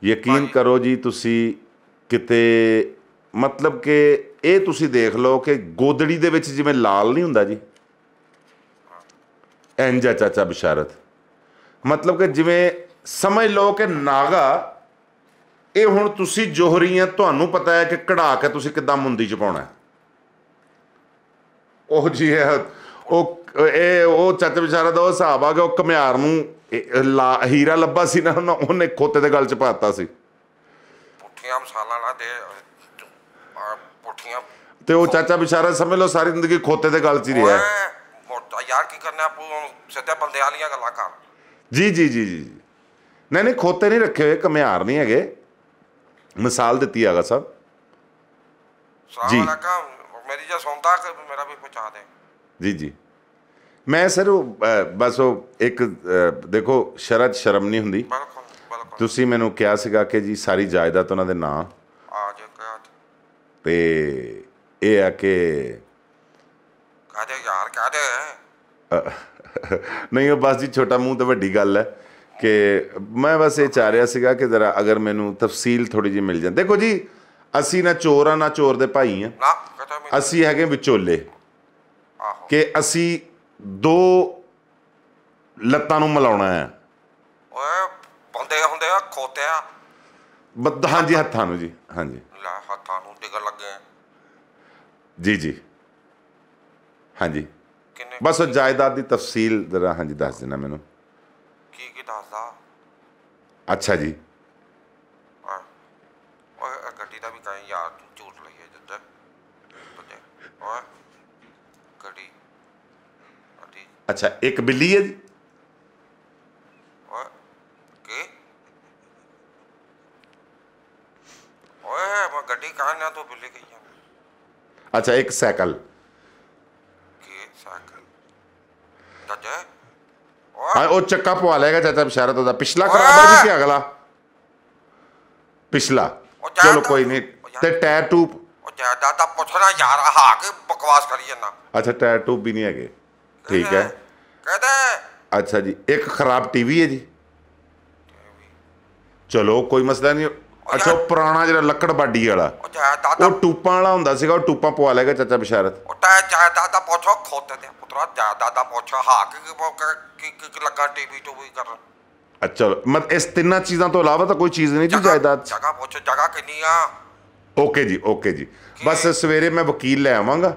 ਯਕੀਨ ਕਰੋ ਜੀ ਤੁਸੀਂ ਕਿਤੇ ਮਤਲਬ ਕਿ ਇਹ ਤੁਸੀਂ ਦੇਖ ਲਓ ਕਿ ਗੋਦੜੀ ਦੇ ਵਿੱਚ ਜਿਵੇਂ ਲਾਲ ਨਹੀਂ ਹੁੰਦਾ ਜੀ ਜਾ ਚਾਚਾ ਬਿਸ਼ਾਰਤ ਮਤਲਬ ਕਿ ਜਿਵੇਂ ਸਮਝ ਲਓ ਕਿ ਨਾਗਾ ਇਹ ਹੁਣ ਤੁਸੀਂ ਜੋਹਰੀ ਆ ਤੁਹਾਨੂੰ ਪਤਾ ਹੈ ਕਿ ਕਢਾ ਕੇ ਤੁਸੀਂ ਕਿੱਦਾਂ ਮੁੰਦੀ ਚ ਪਾਉਣਾ ਉਹ ਜੀ ਹੈ ਉਹ ਇਹ ਉਹ ਚੱਤ ਵਿਚਾਰਾ ਦਾ ਉਹ ਹਿਸਾਬ ਆ ਕਿ ਉਹ ਕਮਿਆਰ ਨੂੰ ਹੀਰਾ ਲੱਭਾ ਸੀ ਨਾ ਉਹਨੇ ਖੋਤੇ ਦੇ ਗਲ ਚ ਪਾਤਾ ਸੀ ਪੁੱਠੀਆਂ ਮਸਾਲਾ ਲਾ ਦੇ ਪੁੱਠੀਆਂ ਤੇ ਉਹ ਚਾਚਾ ਵਿਚਾਰਾ ਸਮਝ ਲਓ ਸਾਰੀ ਜ਼ਿੰਦਗੀ ਖੋਤੇ ਦੇ ਗਲ ਚ ਹੀ ਰਿਹਾ ਯਾਰ ਕੀ ਕਰਨਾ ਪੂ ਸਿੱਧਾ ਬੰਦੇ ਵਾਲੀਆਂ ਗੱਲਾਂ ਕਰ ਜੀ ਜੀ ਜੀ ਜੀ ਨਹੀਂ ਨਹੀਂ ਖੋਤੇ ਨਹੀਂ ਰੱਖੇ ਹੋਏ ਕਮਿਆਰ ਨਹੀਂ ਹੈਗੇ ਮਿਸਾਲ ਦਿੱਤੀ ਆਗਾ ਸਾਹਿਬ ਜੀ ਮੇਰੀ ਜੇ ਸੌਂਦਾ ਮੇਰਾ ਵੀ ਪਹੁੰਚਾ ਦੇ ਜੀ ਜੀ ਮੈਂ ਸਰ ਬਸ ਉਹ ਇੱਕ ਦੇਖੋ ਸ਼ਰਤ ਸ਼ਰਮ ਨਹੀਂ ਹੁੰਦੀ ਤੁਸੀਂ ਮੈਨੂੰ ਕਿਹਾ ਸੀਗਾ ਕਿ ਜੀ ਸਾਰੀ ਜਾਇਦਾਦ ਉਹਨਾਂ ਦੇ ਨਾਂ ਆ ਜਾਇਦਾਦ ਤੇ ਇਹ ਆ ਕਿ ਕਾਦੇ ਯਾਰ ਕਾਦੇ ਨਹੀਂ ਉਹ ਬਸ ਜੀ ਛੋਟਾ ਮੂੰਹ ਤਾਂ ਵੱਡੀ ਗੱਲ ਹੈ ਕਿ ਮੈਂ ਬਸ ਇਹ ਚਾਹ ਰਿਹਾ ਸੀਗਾ ਕਿ ਜ਼ਰਾ ਅਗਰ ਮੈਨੂੰ ਤਫਸੀਲ ਥੋੜੀ ਜੀ ਮਿਲ ਜਾਂਦੇ ਦੇਖੋ ਜੀ ਅਸੀਂ ਨਾ ਚੋਰਾਂ ਨਾ ਚੋਰ ਦੇ ਭਾਈ ਆ ਅਸੀਂ ਹੈਗੇ ਵਿਚੋਲੇ ਕਿ ਅਸੀਂ ਦੋ ਲੱਤਾਂ ਨੂੰ ਮਿਲਾਉਣਾ ਹੈ ਓਏ ਬੰਦੇ ਹੁੰਦੇ ਆ ਖੋਤਿਆ ਬੱਦ ਹਾਂਜੀ ਹੱਥਾਂ ਨੂੰ ਜੀ ਹਾਂਜੀ ਲੈ ਹੱਥਾਂ ਨੂੰ ਟਿਕਾ ਲੱਗੇ ਜੀ ਜੀ ਹਾਂਜੀ ਬਸ ਜਾਇਦਾਦ ਦੀ ਤਫਸੀਲ ਜ਼ਰਾ ਹਾਂਜੀ ਦੱਸ ਦੇਣਾ ਮੈਨੂੰ ਕੀ ਕੀ ਦੱਸਦਾ ਅੱਛਾ ਜੀ ਓਏ ਗੱਡੀ ਦਾ ਵੀ ਕਹੀਂ ਯਾਰ ਤੂੰ ਝੂਠ ਲਈਏ ਜਿੱਦ ਓਏ ਅੱਛਾ ਇੱਕ ਬਿੱਲੀ ਹੈ ਜੀ ਓਏ ਮੈਂ ਗੱਡੀ ਕਾਹਨ ਨਾ ਤੋਂ ਬਿੱਲੀ ਗਈ ਆ ਅੱਛਾ ਇੱਕ ਸਾਈਕਲ ਕੀ ਸਾਈਕਲ ਚਾਚਾ ਓਏ ਉਹ ਚੱਕਾ ਪਵਾ ਲੈਗਾ ਚਾਚਾ ਬਸ਼ਾਰਤ ਦਾ ਪਿਛਲਾ ਖਰਾਬ ਹੈ ਕਿ ਅਗਲਾ ਪਿਛਲਾ ਚਲੋ ਕੋਈ ਨਹੀਂ ਤੇ ਟਾਇਰ ਟੂਬ ਉਹ ਜਿਆਦਾ ਤਾਂ ਪੁੱਛਣਾ ਯਾਰ ਆ ਕੇ ਬਕਵਾਸ ਕਰੀ ਜਾਂਦਾ ਅੱਛਾ ਟਾਇਰ ਟੂਬ ਵੀ ਨਹੀਂ ਹੈਗੇ ਠੀਕ ਹੈ ਕਹਦਾ ਅੱਛਾ ਜੀ ਇੱਕ ਖਰਾਬ ਟੀਵੀ ਹੈ ਜੀ ਚਲੋ ਕੋਈ ਮਸਲਾ ਨਹੀਂ ਅੱਛਾ ਪੁਰਾਣਾ ਜਿਹੜਾ ਲੱਕੜ ਬਾਡੀ ਵਾਲਾ ਉਹ ਟੂਪਾਂ ਵਾਲਾ ਹੁੰਦਾ ਸੀਗਾ ਉਹ ਟੂਪਾਂ ਪਵਾ ਲੇਗਾ ਚਾਚਾ ਬਿਸ਼ਾਰਤ ਉਹ ਜਾ ਦਾਦਾ ਪੁੱਛੋ ਖੋਤੇ ਤੇ ਪੁੱਤਰਾ ਜਾ ਦਾਦਾ ਪੁੱਛੋ ਹਾਂ ਕਿ ਕਿ ਲੱਗਾ ਟੀਵੀ ਤੋਂ ਵੀ ਕਰ ਅੱਛਾ ਮਤ ਇਸ ਤਿੰਨਾਂ ਚੀਜ਼ਾਂ ਤੋਂ ਇਲਾਵਾ ਤਾਂ ਕੋਈ ਚੀਜ਼ ਨਹੀਂ ਜੀ ਜਾਇਦਾਦ ਜਗਾ ਪੁੱਛੋ ਜਗਾ ਕਿੰਨੀ ਆ ਓਕੇ ਜੀ ਓਕੇ ਜੀ ਬਸ ਸਵੇਰੇ ਮੈਂ ਵਕੀਲ ਲੈ ਆਵਾਂਗਾ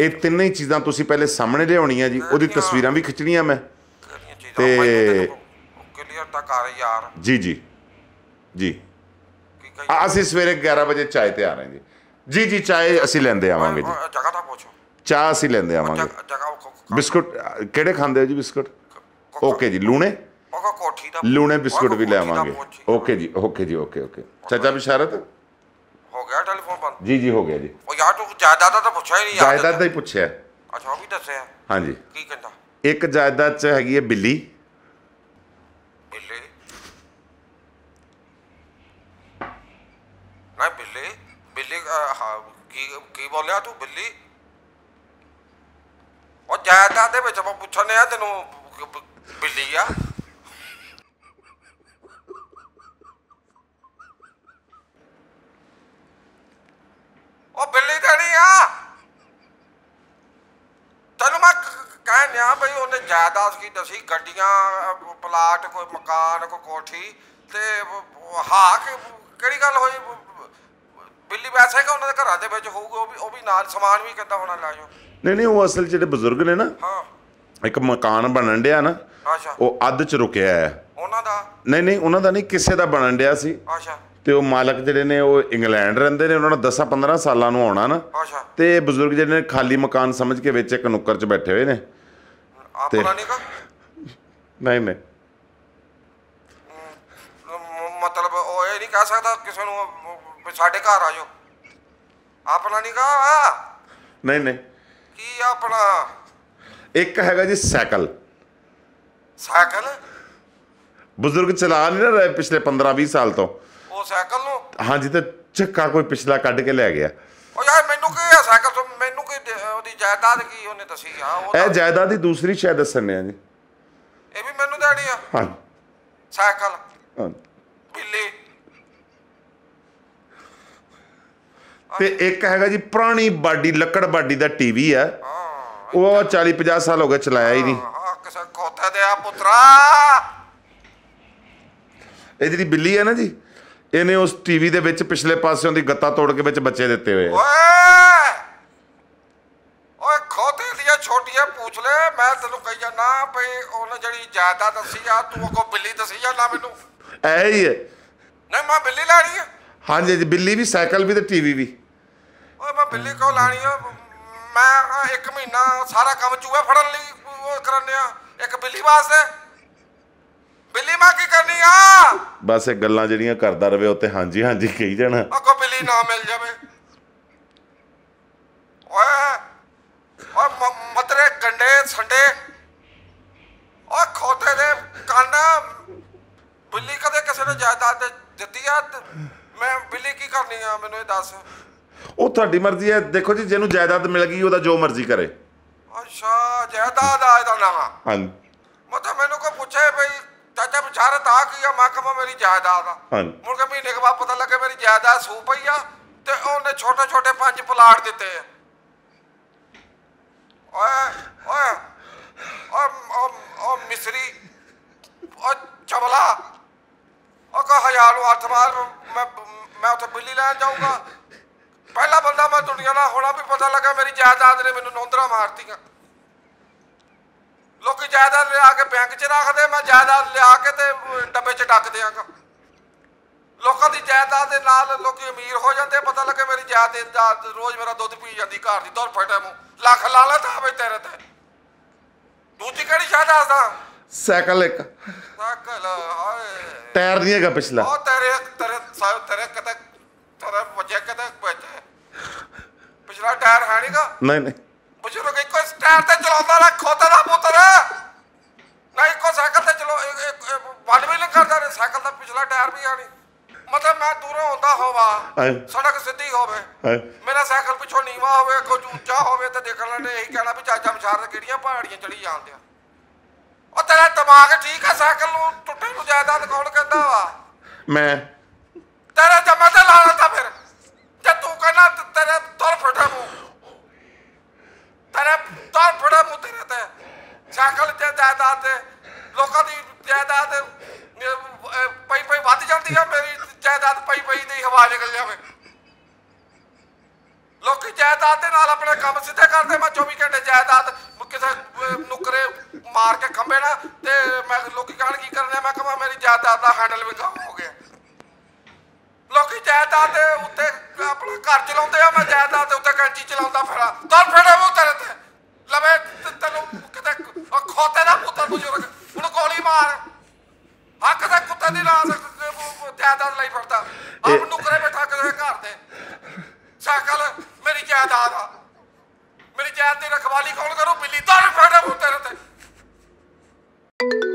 ਇਹ ਤਿੰਨੇ ਹੀ ਚੀਜ਼ਾਂ ਤੁਸੀਂ ਪਹਿਲੇ ਸਾਹਮਣੇ ਲਿਆਉਣੀਆਂ ਜੀ ਉਹਦੀ ਤਸਵੀਰਾਂ ਵੀ ਖਿੱਚਣੀਆਂ ਮੈਂ ਤੇ ਕਲੀਅਰ ਤੱਕ ਆ ਰਹੀ ਯਾਰ ਜੀ ਜੀ ਜੀ ਅਸੀਂ ਸਵੇਰੇ 11 ਵਜੇ ਚਾਹ ਤੇ ਆ ਰਹੇ ਜੀ ਜੀ ਜੀ ਚਾਹ ਅਸੀਂ ਲੈਂਦੇ ਆਵਾਂਗੇ ਜੀ ਜਗ੍ਹਾ ਤਾਂ ਪੁੱਛੋ ਚਾਹ ਅਸੀਂ ਲੈਂਦੇ ਆਵਾਂਗੇ ਬਿਸਕੁਟ ਕਿਹੜੇ ਖਾਂਦੇ ਹੋ ਜੀ ਬਿਸਕੁਟ ਓਕੇ ਜੀ ਲੂਣੇ ਕੋਠੀ ਦਾ ਲੂਣੇ ਬਿਸਕੁਟ ਵੀ ਲੈ ਆਵਾਂਗੇ ਓਕੇ ਜੀ ਓਕੇ ਜੀ ਓਕੇ ਓਕੇ ਚਾਚਾ ਬਿਸ਼ਾਰਤ ਗਿਆ ਟੈਲੀਫੋਨ ਬੰਦ ਜੀ ਜੀ ਹੋ ਗਿਆ ਜੀ ਉਹ ਯਾਰ ਤੂੰ ਜਾਇਦਾਦ ਦਾ ਤਾਂ ਪੁੱਛਿਆ ਹੀ ਨਹੀਂ ਯਾਰ ਜਾਇਦਾਦ ਦਾ ਹੀ ਪੁੱਛਿਆ ਅੱਛਾ ਉਹ ਵੀ ਦੱਸਿਆ ਹਾਂਜੀ ਕੀ ਕਹਿੰਦਾ ਇੱਕ ਜਾਇਦਾਦ ਚ ਹੈਗੀ ਹੈ ਬਿੱਲੀ ਬਿੱਲੀ ਨਾ ਬਿੱਲੀ ਬਿੱਲੀ ਕੀ ਕੀ ਬੋਲਿਆ ਤੂੰ ਬਿੱਲੀ ਉਹ ਜਾਇਦਾਦ ਦੇ ਵਿੱਚ ਮੈਂ ਪੁੱਛਣ ਆ ਤੈਨੂੰ ਬਿੱਲੀ ਆ ਉਹ ਬਿੱਲੀ ਕਹਣੀ ਆ ਤੈਨੂੰ ਮੈਂ ਕਹਿਣ ਨਿਆ ਭਈ ਉਹਨੇ ਜਾਇਦਾਦ ਕੀ ਦਸੀ ਗੱਡੀਆਂ ਪਲਾਟ ਕੋਈ ਮਕਾਨ ਕੋ ਕੋਠੀ ਤੇ ਹਾਕ ਕਿਹੜੀ ਗੱਲ ਹੋਈ ਬਿੱਲੀ ਵੈਸੇ ਕਿ ਉਹਨਾਂ ਦੇ ਘਰਾਂ ਦੇ ਵਿੱਚ ਹੋਊਗਾ ਉਹ ਵੀ ਉਹ ਵੀ ਨਾਲ ਸਮਾਨ ਵੀ ਕਿੱਦਾਂ ਹੋਣਾ ਲਾਜੋ ਨਹੀਂ ਨਹੀਂ ਉਹ ਅਸਲ ਜਿਹੜੇ ਬਜ਼ੁਰਗ ਨੇ ਨਾ ਹਾਂ ਇੱਕ ਮਕਾਨ ਬਣਨ ਡਿਆ ਨਾ ਅੱਛਾ ਉਹ ਅੱਧ ਚ ਰੁਕਿਆ ਹੈ ਉਹਨਾਂ ਦਾ ਨਹੀਂ ਨਹੀਂ ਉਹਨਾਂ ਦਾ ਨਹੀਂ ਕਿਸੇ ਦਾ ਬਣਨ ਡਿਆ ਸੀ ਅੱਛਾ ਤੇ ਉਹ ਮਾਲਕ ਜਿਹੜੇ ਨੇ ਉਹ ਇੰਗਲੈਂਡ ਰਹਿੰਦੇ ਨੇ ਉਹਨਾਂ ਨੂੰ 10 15 ਸਾਲਾਂ ਨੂੰ ਆਉਣਾ ਨਾ ਤੇ ਬਜ਼ੁਰਗ ਜਿਹੜੇ ਨੇ ਖਾਲੀ ਮਕਾਨ ਸਮਝ ਕੇ ਵਿੱਚ ਇੱਕ ਨੁੱਕਰ 'ਚ ਬੈਠੇ ਹੋਏ ਨੇ ਆਪਣਾ ਨਹੀਂ ਕਾ ਨਹੀਂ ਨਹੀਂ ਮਤਲਬ ਉਹ ਇਹ ਨਹੀਂ ਕਹਿ ਸਕਦਾ ਕਿਸੇ ਨੂੰ ਸਾਡੇ ਘਰ ਆ ਜਾਓ ਆਪਣਾ ਨਹੀਂ ਕਾ ਨਹੀਂ ਨਹੀਂ ਕੀ ਆਪਣਾ ਇੱਕ ਹੈਗਾ ਜੀ ਸਾਈਕਲ ਸਾਈਕਲ ਬਜ਼ੁਰਗ ਚਲਾ ਨਹੀਂ ਰਹੇ ਪਿਛਲੇ 15 20 ਸਾਲ ਤੋਂ ਸਾਈਕਲ ਨੂੰ ਹਾਂਜੀ ਤੇ ਚੱਕਾ ਕੋਈ ਪਿਛਲਾ ਕੱਢ ਕੇ ਲੈ ਗਿਆ ਉਹ ਯਾਰ ਮੈਨੂੰ ਕੀ ਆ ਸਾਈਕਲ ਤੋਂ ਮੈਨੂੰ ਕੀ ਉਹਦੀ ਜਾਇਦਾਦ ਕੀ ਉਹਨੇ ਦੱਸੀ ਆ ਉਹ ਇਹ ਜਾਇਦਾਦ ਦੀ ਦੂਸਰੀ ਸ਼ਾਇਦ ਦੱਸਣੇ ਆ ਜੀ ਇਹ ਵੀ ਮੈਨੂੰ ਦੇਣੀ ਆ ਹਾਂ ਸਾਈਕਲ ਹਾਂ ਬਿੱਲੀ ਤੇ ਇੱਕ ਹੈਗਾ ਜੀ ਪੁਰਾਣੀ ਬਾਡੀ ਲੱਕੜ ਬਾਡੀ ਦਾ ਟੀਵੀ ਆ ਉਹ 40 50 ਸਾਲ ਹੋ ਗਏ ਚਲਾਇਆ ਹੀ ਨਹੀਂ ਹਾਂ ਕਿਸੇ ਖੋਤੇ ਦੇ ਆ ਪੁੱਤਰਾ ਇਹ ਜਿਹੜੀ ਬਿੱਲੀ ਆ ਨਾ ਜੀ ਇਹਨੇ ਉਸ ਟੀਵੀ ਦੇ ਵਿੱਚ ਪਿਛਲੇ ਪਾਸਿਓਂ ਦੀ ਗੱਤਾ ਤੋੜ ਕੇ ਵਿੱਚ ਬੱਚੇ ਦਿੱਤੇ ਹੋਏ ਓਏ ਓਏ ਖੋਤੇ ਦੀਆਂ ਛੋਟੀਆਂ ਪੂਛ ਲੈ ਮੈਂ ਤੈਨੂੰ ਕਹੀ ਜਾਣਾ ਭਈ ਉਹਨੇ ਜਿਹੜੀ ਜਾਇਦਾਦ ਦੱਸੀ ਆ ਤੂੰ ਅਗੋ ਬਿੱਲੀ ਦੱਸੀ ਨਾ ਮੈਨੂੰ ਐ ਹੀ ਹੈ ਨਹੀਂ ਮੈਂ ਬਿੱਲੀ ਲੈਣੀ ਆ ਹਾਂਜੀ ਜੀ ਬਿੱਲੀ ਵੀ ਸਾਈਕਲ ਵੀ ਤੇ ਟੀਵੀ ਵੀ ਓਏ ਮੈਂ ਬਿੱਲੀ ਕੋ ਲਾਣੀ ਆ ਮੈਂ ਇੱਕ ਮਹੀਨਾ ਸਾਰਾ ਕੰਮ ਚੂਹੇ ਫੜਨ ਲਈ ਉਹ ਕਰਨਿਆ ਆ ਇੱਕ ਬਿੱਲੀ ਵਾਸਤੇ ਬਿੱਲੀ ਮਾਂ ਕੀ ਕਰਨੀ ਆ ਬਸ ਇਹ ਗੱਲਾਂ ਜਿਹੜੀਆਂ ਕਰਦਾ ਰਵੇ ਉੱਤੇ ਹਾਂਜੀ ਹਾਂਜੀ ਕਹੀ ਜਾਣਾ ਅੱਗੋ ਬਿੱਲੀ ਨਾ ਮਿਲ ਜਾਵੇ ਓਏ ਓਏ ਮਤਰੇ ਗੰਡੇ ਸੰਡੇ ਓ ਖੋਤੇ ਦੇ ਕੰਨ ਬਿੱਲੀ ਕਦੇ ਕਿਸੇ ਨੂੰ ਜਾਇਦਾਦ ਦਿੱਤੀ ਆ ਮੈਂ ਬਿੱਲੀ ਕੀ ਕਰਨੀ ਆ ਮੈਨੂੰ ਇਹ ਦੱਸ ਉਹ ਤੁਹਾਡੀ ਮਰਜ਼ੀ ਹੈ ਦੇਖੋ ਜੀ ਜਿਹਨੂੰ ਜਾਇਦਾਦ ਮਿਲ ਗਈ ਉਹਦਾ ਜੋ ਮਰਜ਼ੀ ਕਰੇ ਅੱਛਾ ਜਾਇਦਾਦ ਆ ਇਹਦਾ ਨਾਮ ਹਾਂ ਮਤਲਬ ਮੈਨੂੰ ਕੋ ਪੁੱਛੇ ਭਈ ਕੇ ਵਿਚਾਰਤ ਆ ਕੀ ਆ ਮੈਂ ਮੇਰੀ ਜਾਇਦਾਦ ਆ ਮੁੜ ਕੇ ਮਹੀਨੇ ਕੇ ਬਾਅਦ ਪਤਾ ਲੱਗੇ ਮੇਰੀ ਜਾਇਦਾਦ ਸੂ ਪਈ ਆ ਤੇ ਉਹਨੇ ਛੋਟੇ ਛੋਟੇ ਪੰਜ ਪਲਾਟ ਦਿੱਤੇ ਆ ਓਏ ਓਏ ਓ ਓ ਮਿਸਰੀ ਓ ਚਬਲਾ ਓ ਕਹ ਹਜ਼ਾਰ ਨੂੰ ਅੱਠ ਵਾਰ ਮੈਂ ਮੈਂ ਉੱਥੇ ਬਿੱਲੀ ਲੈ ਜਾਊਗਾ ਪਹਿਲਾ ਬੰਦਾ ਮੈਂ ਦੁਨੀਆ ਦਾ ਹੋਣਾ ਵੀ ਪਤਾ ਲੱਗਾ ਮੇਰੀ ਜਾਇਦਾਦ ਨੇ ਮੈਨੂੰ ਨੌਂਦਰਾ ਮਾਰਤੀਆਂ ਲੋਕੀ ਜਾਇਦਾਦ ਲਿਆ ਕੇ ਬੈਂਕ 'ਚ ਰੱਖਦੇ ਮੈਂ ਜਾਇਦਾਦ ਲਿਆ ਕੇ ਤੇ ਡੱਬੇ 'ਚ ਡੱਕ ਦਿਆਂਗਾ ਲੋਕਾਂ ਦੀ ਜਾਇਦਾਦ ਦੇ ਨਾਲ ਲੋਕੀ ਅਮੀਰ ਹੋ ਜਾਂਦੇ ਪਤਾ ਲੱਗੇ ਮੇਰੀ ਜਾਇਦਾਦ ਰੋਜ਼ ਮੇਰਾ ਦੁੱਧ ਪੀ ਜਾਂਦੀ ਘਰ ਦੀ ਦੌਰ ਫਟੇ ਮੂੰ ਲੱਖ ਲਾਲਤ ਆਵੇ ਤੇਰੇ ਤੇ ਦੂਜੀ ਕਿਹੜੀ ਸ਼ਾਹ ਦੱਸਦਾ ਸਾਈਕਲ ਇੱਕ ਸਾਈਕਲ ਹਾਏ ਟਾਇਰ ਨਹੀਂ ਹੈਗਾ ਪਿਛਲਾ ਉਹ ਤੇਰੇ ਤੇਰੇ ਸਾਹਿਬ ਤੇਰੇ ਕਿਤੇ ਤੇਰੇ ਵਜੇ ਕਿਤੇ ਪਿਛਲਾ ਟਾਇਰ ਹੈ ਨਹੀਂਗਾ ਨਹੀਂ ਨਹੀਂ ਬਜ਼ੁਰਗ ਇੱਕੋ ਸਟੈਂਡ ਤੇ ਚਲਾਉਂਦਾ ਰਿਹਾ ਖੋਤਾ ਦਾ ਪੁੱਤਰ ਨਾ ਇੱਕੋ ਸਾਈਕਲ ਤੇ ਚਲੋ ਵਨ ਵੀਲਿੰਗ ਕਰਦਾ ਰਿਹਾ ਸਾਈਕਲ ਦਾ ਪਿਛਲਾ ਟਾਇਰ ਵੀ ਆਣੀ ਮਤਲਬ ਮੈਂ ਦੂਰੋਂ ਆਉਂਦਾ ਹੋਵਾ ਸੜਕ ਸਿੱਧੀ ਹੋਵੇ ਮੇਰਾ ਸਾਈਕਲ ਪਿੱਛੋਂ ਨੀਵਾ ਹੋਵੇ ਕੋ ਉੱਚਾ ਹੋਵੇ ਤੇ ਦੇਖ ਲੈਣੇ ਇਹੀ ਕਹਿਣਾ ਵੀ ਚਾਚਾ ਮਸ਼ਾਰ ਕਿਹੜੀਆਂ ਪਹਾੜੀਆਂ ਚੜੀ ਜਾਂਦੇ ਆ ਉਹ ਤੇਰਾ ਦਿਮਾਗ ਠੀਕ ਆ ਸਾਈਕਲ ਨੂੰ ਟੁੱਟੇ ਨੂੰ ਜਾਇਦਾਦ ਕੌਣ ਕਹਿੰਦਾ ਵਾ ਮੈਂ ਤੇਰਾ ਜਮਾ ਤੇ ਲਾਣਾ ਤਾਂ ਫਿਰ ਤੇ ਤੂੰ ਕਹਿੰਦਾ ਤੇਰੇ ਤੁਰ ਫਟੇ ਨੂੰ तरफ ਤਾਂ फड़ा मुद्दे ਰਹਤਾ हैं ਤੇ ते ਤੇ ਲੋਕਾਂ ਦੀ ਜਾਇਦਾਦ ਪਈ ਪਈ ਵੱਧ ਜਾਂਦੀ ਆ ਮੇਰੀ ਜਾਇਦਾਦ ਪਈ ਪਈ ਦੀ ਹਵਾ ਨਿਕਲ ਜਾਵੇ ਲੋਕੀ ਜਾਇਦਾਦ ਦੇ ਨਾਲ ਆਪਣੇ ਕੰਮ ਸਿੱਧੇ ਕਰਦੇ ਮੈਂ 24 ਘੰਟੇ ਜਾਇਦਾਦ ਕਿਸੇ ਨੁਕਰੇ ਮਾਰ ਕੇ ਖੰਬੇ ਨਾ ਤੇ ਮੈਂ ਲੋਕੀ ਕਹਣ ਕੀ ਕਰਨੇ ਮੈਂ ਕਹਾਂ ਮੇਰੀ ਜਾਇਦਾਦ ਦਾ ਹੈਂਡਲ ਵੀ ਹੋ ਗਿਆ ਲੋਕੀ ਜਾਇਦਾਦ ਦੇ ਉੱਤੇ ਆਪਣਾ ਘਰ ਚਲਾਉਂਦੇ ਆ ਮੈਂ ਜਾਇਦਾਦ ਦੇ ਉੱਤੇ ਕੈਂਚੀ ਚਲਾਉਂਦਾ ਫਿਰਾਂ ਤਰ ਫੇੜੇ ਉਹ ਤੇਰੇ ਤੇ ਲਵੇ ਤੈਨੂੰ ਕਿਤੇ ਖੋਤੇ ਦਾ ਪੁੱਤਰ ਬਜ਼ੁਰਗ ਹੁਣ ਗੋਲੀ ਮਾਰ ਹੱਕ ਦਾ ਕੁੱਤੇ ਦੀ ਰਾਤ ਜਾਇਦਾਦ ਲਈ ਫਿਰਦਾ ਆਪ ਨੁਕਰੇ ਬੈਠਾ ਕਿਸੇ ਘਰ ਤੇ ਸਾਕਲ ਮੇਰੀ ਜਾਇਦਾਦ ਆ ਮੇਰੀ ਜਾਇਦਾਦ ਦੀ ਰਖਵਾਲੀ ਕੌਣ ਕਰੂ ਬਿੱਲੀ ਤਰ ਫੇੜੇ ਉਹ ਤੇਰੇ ਤੇ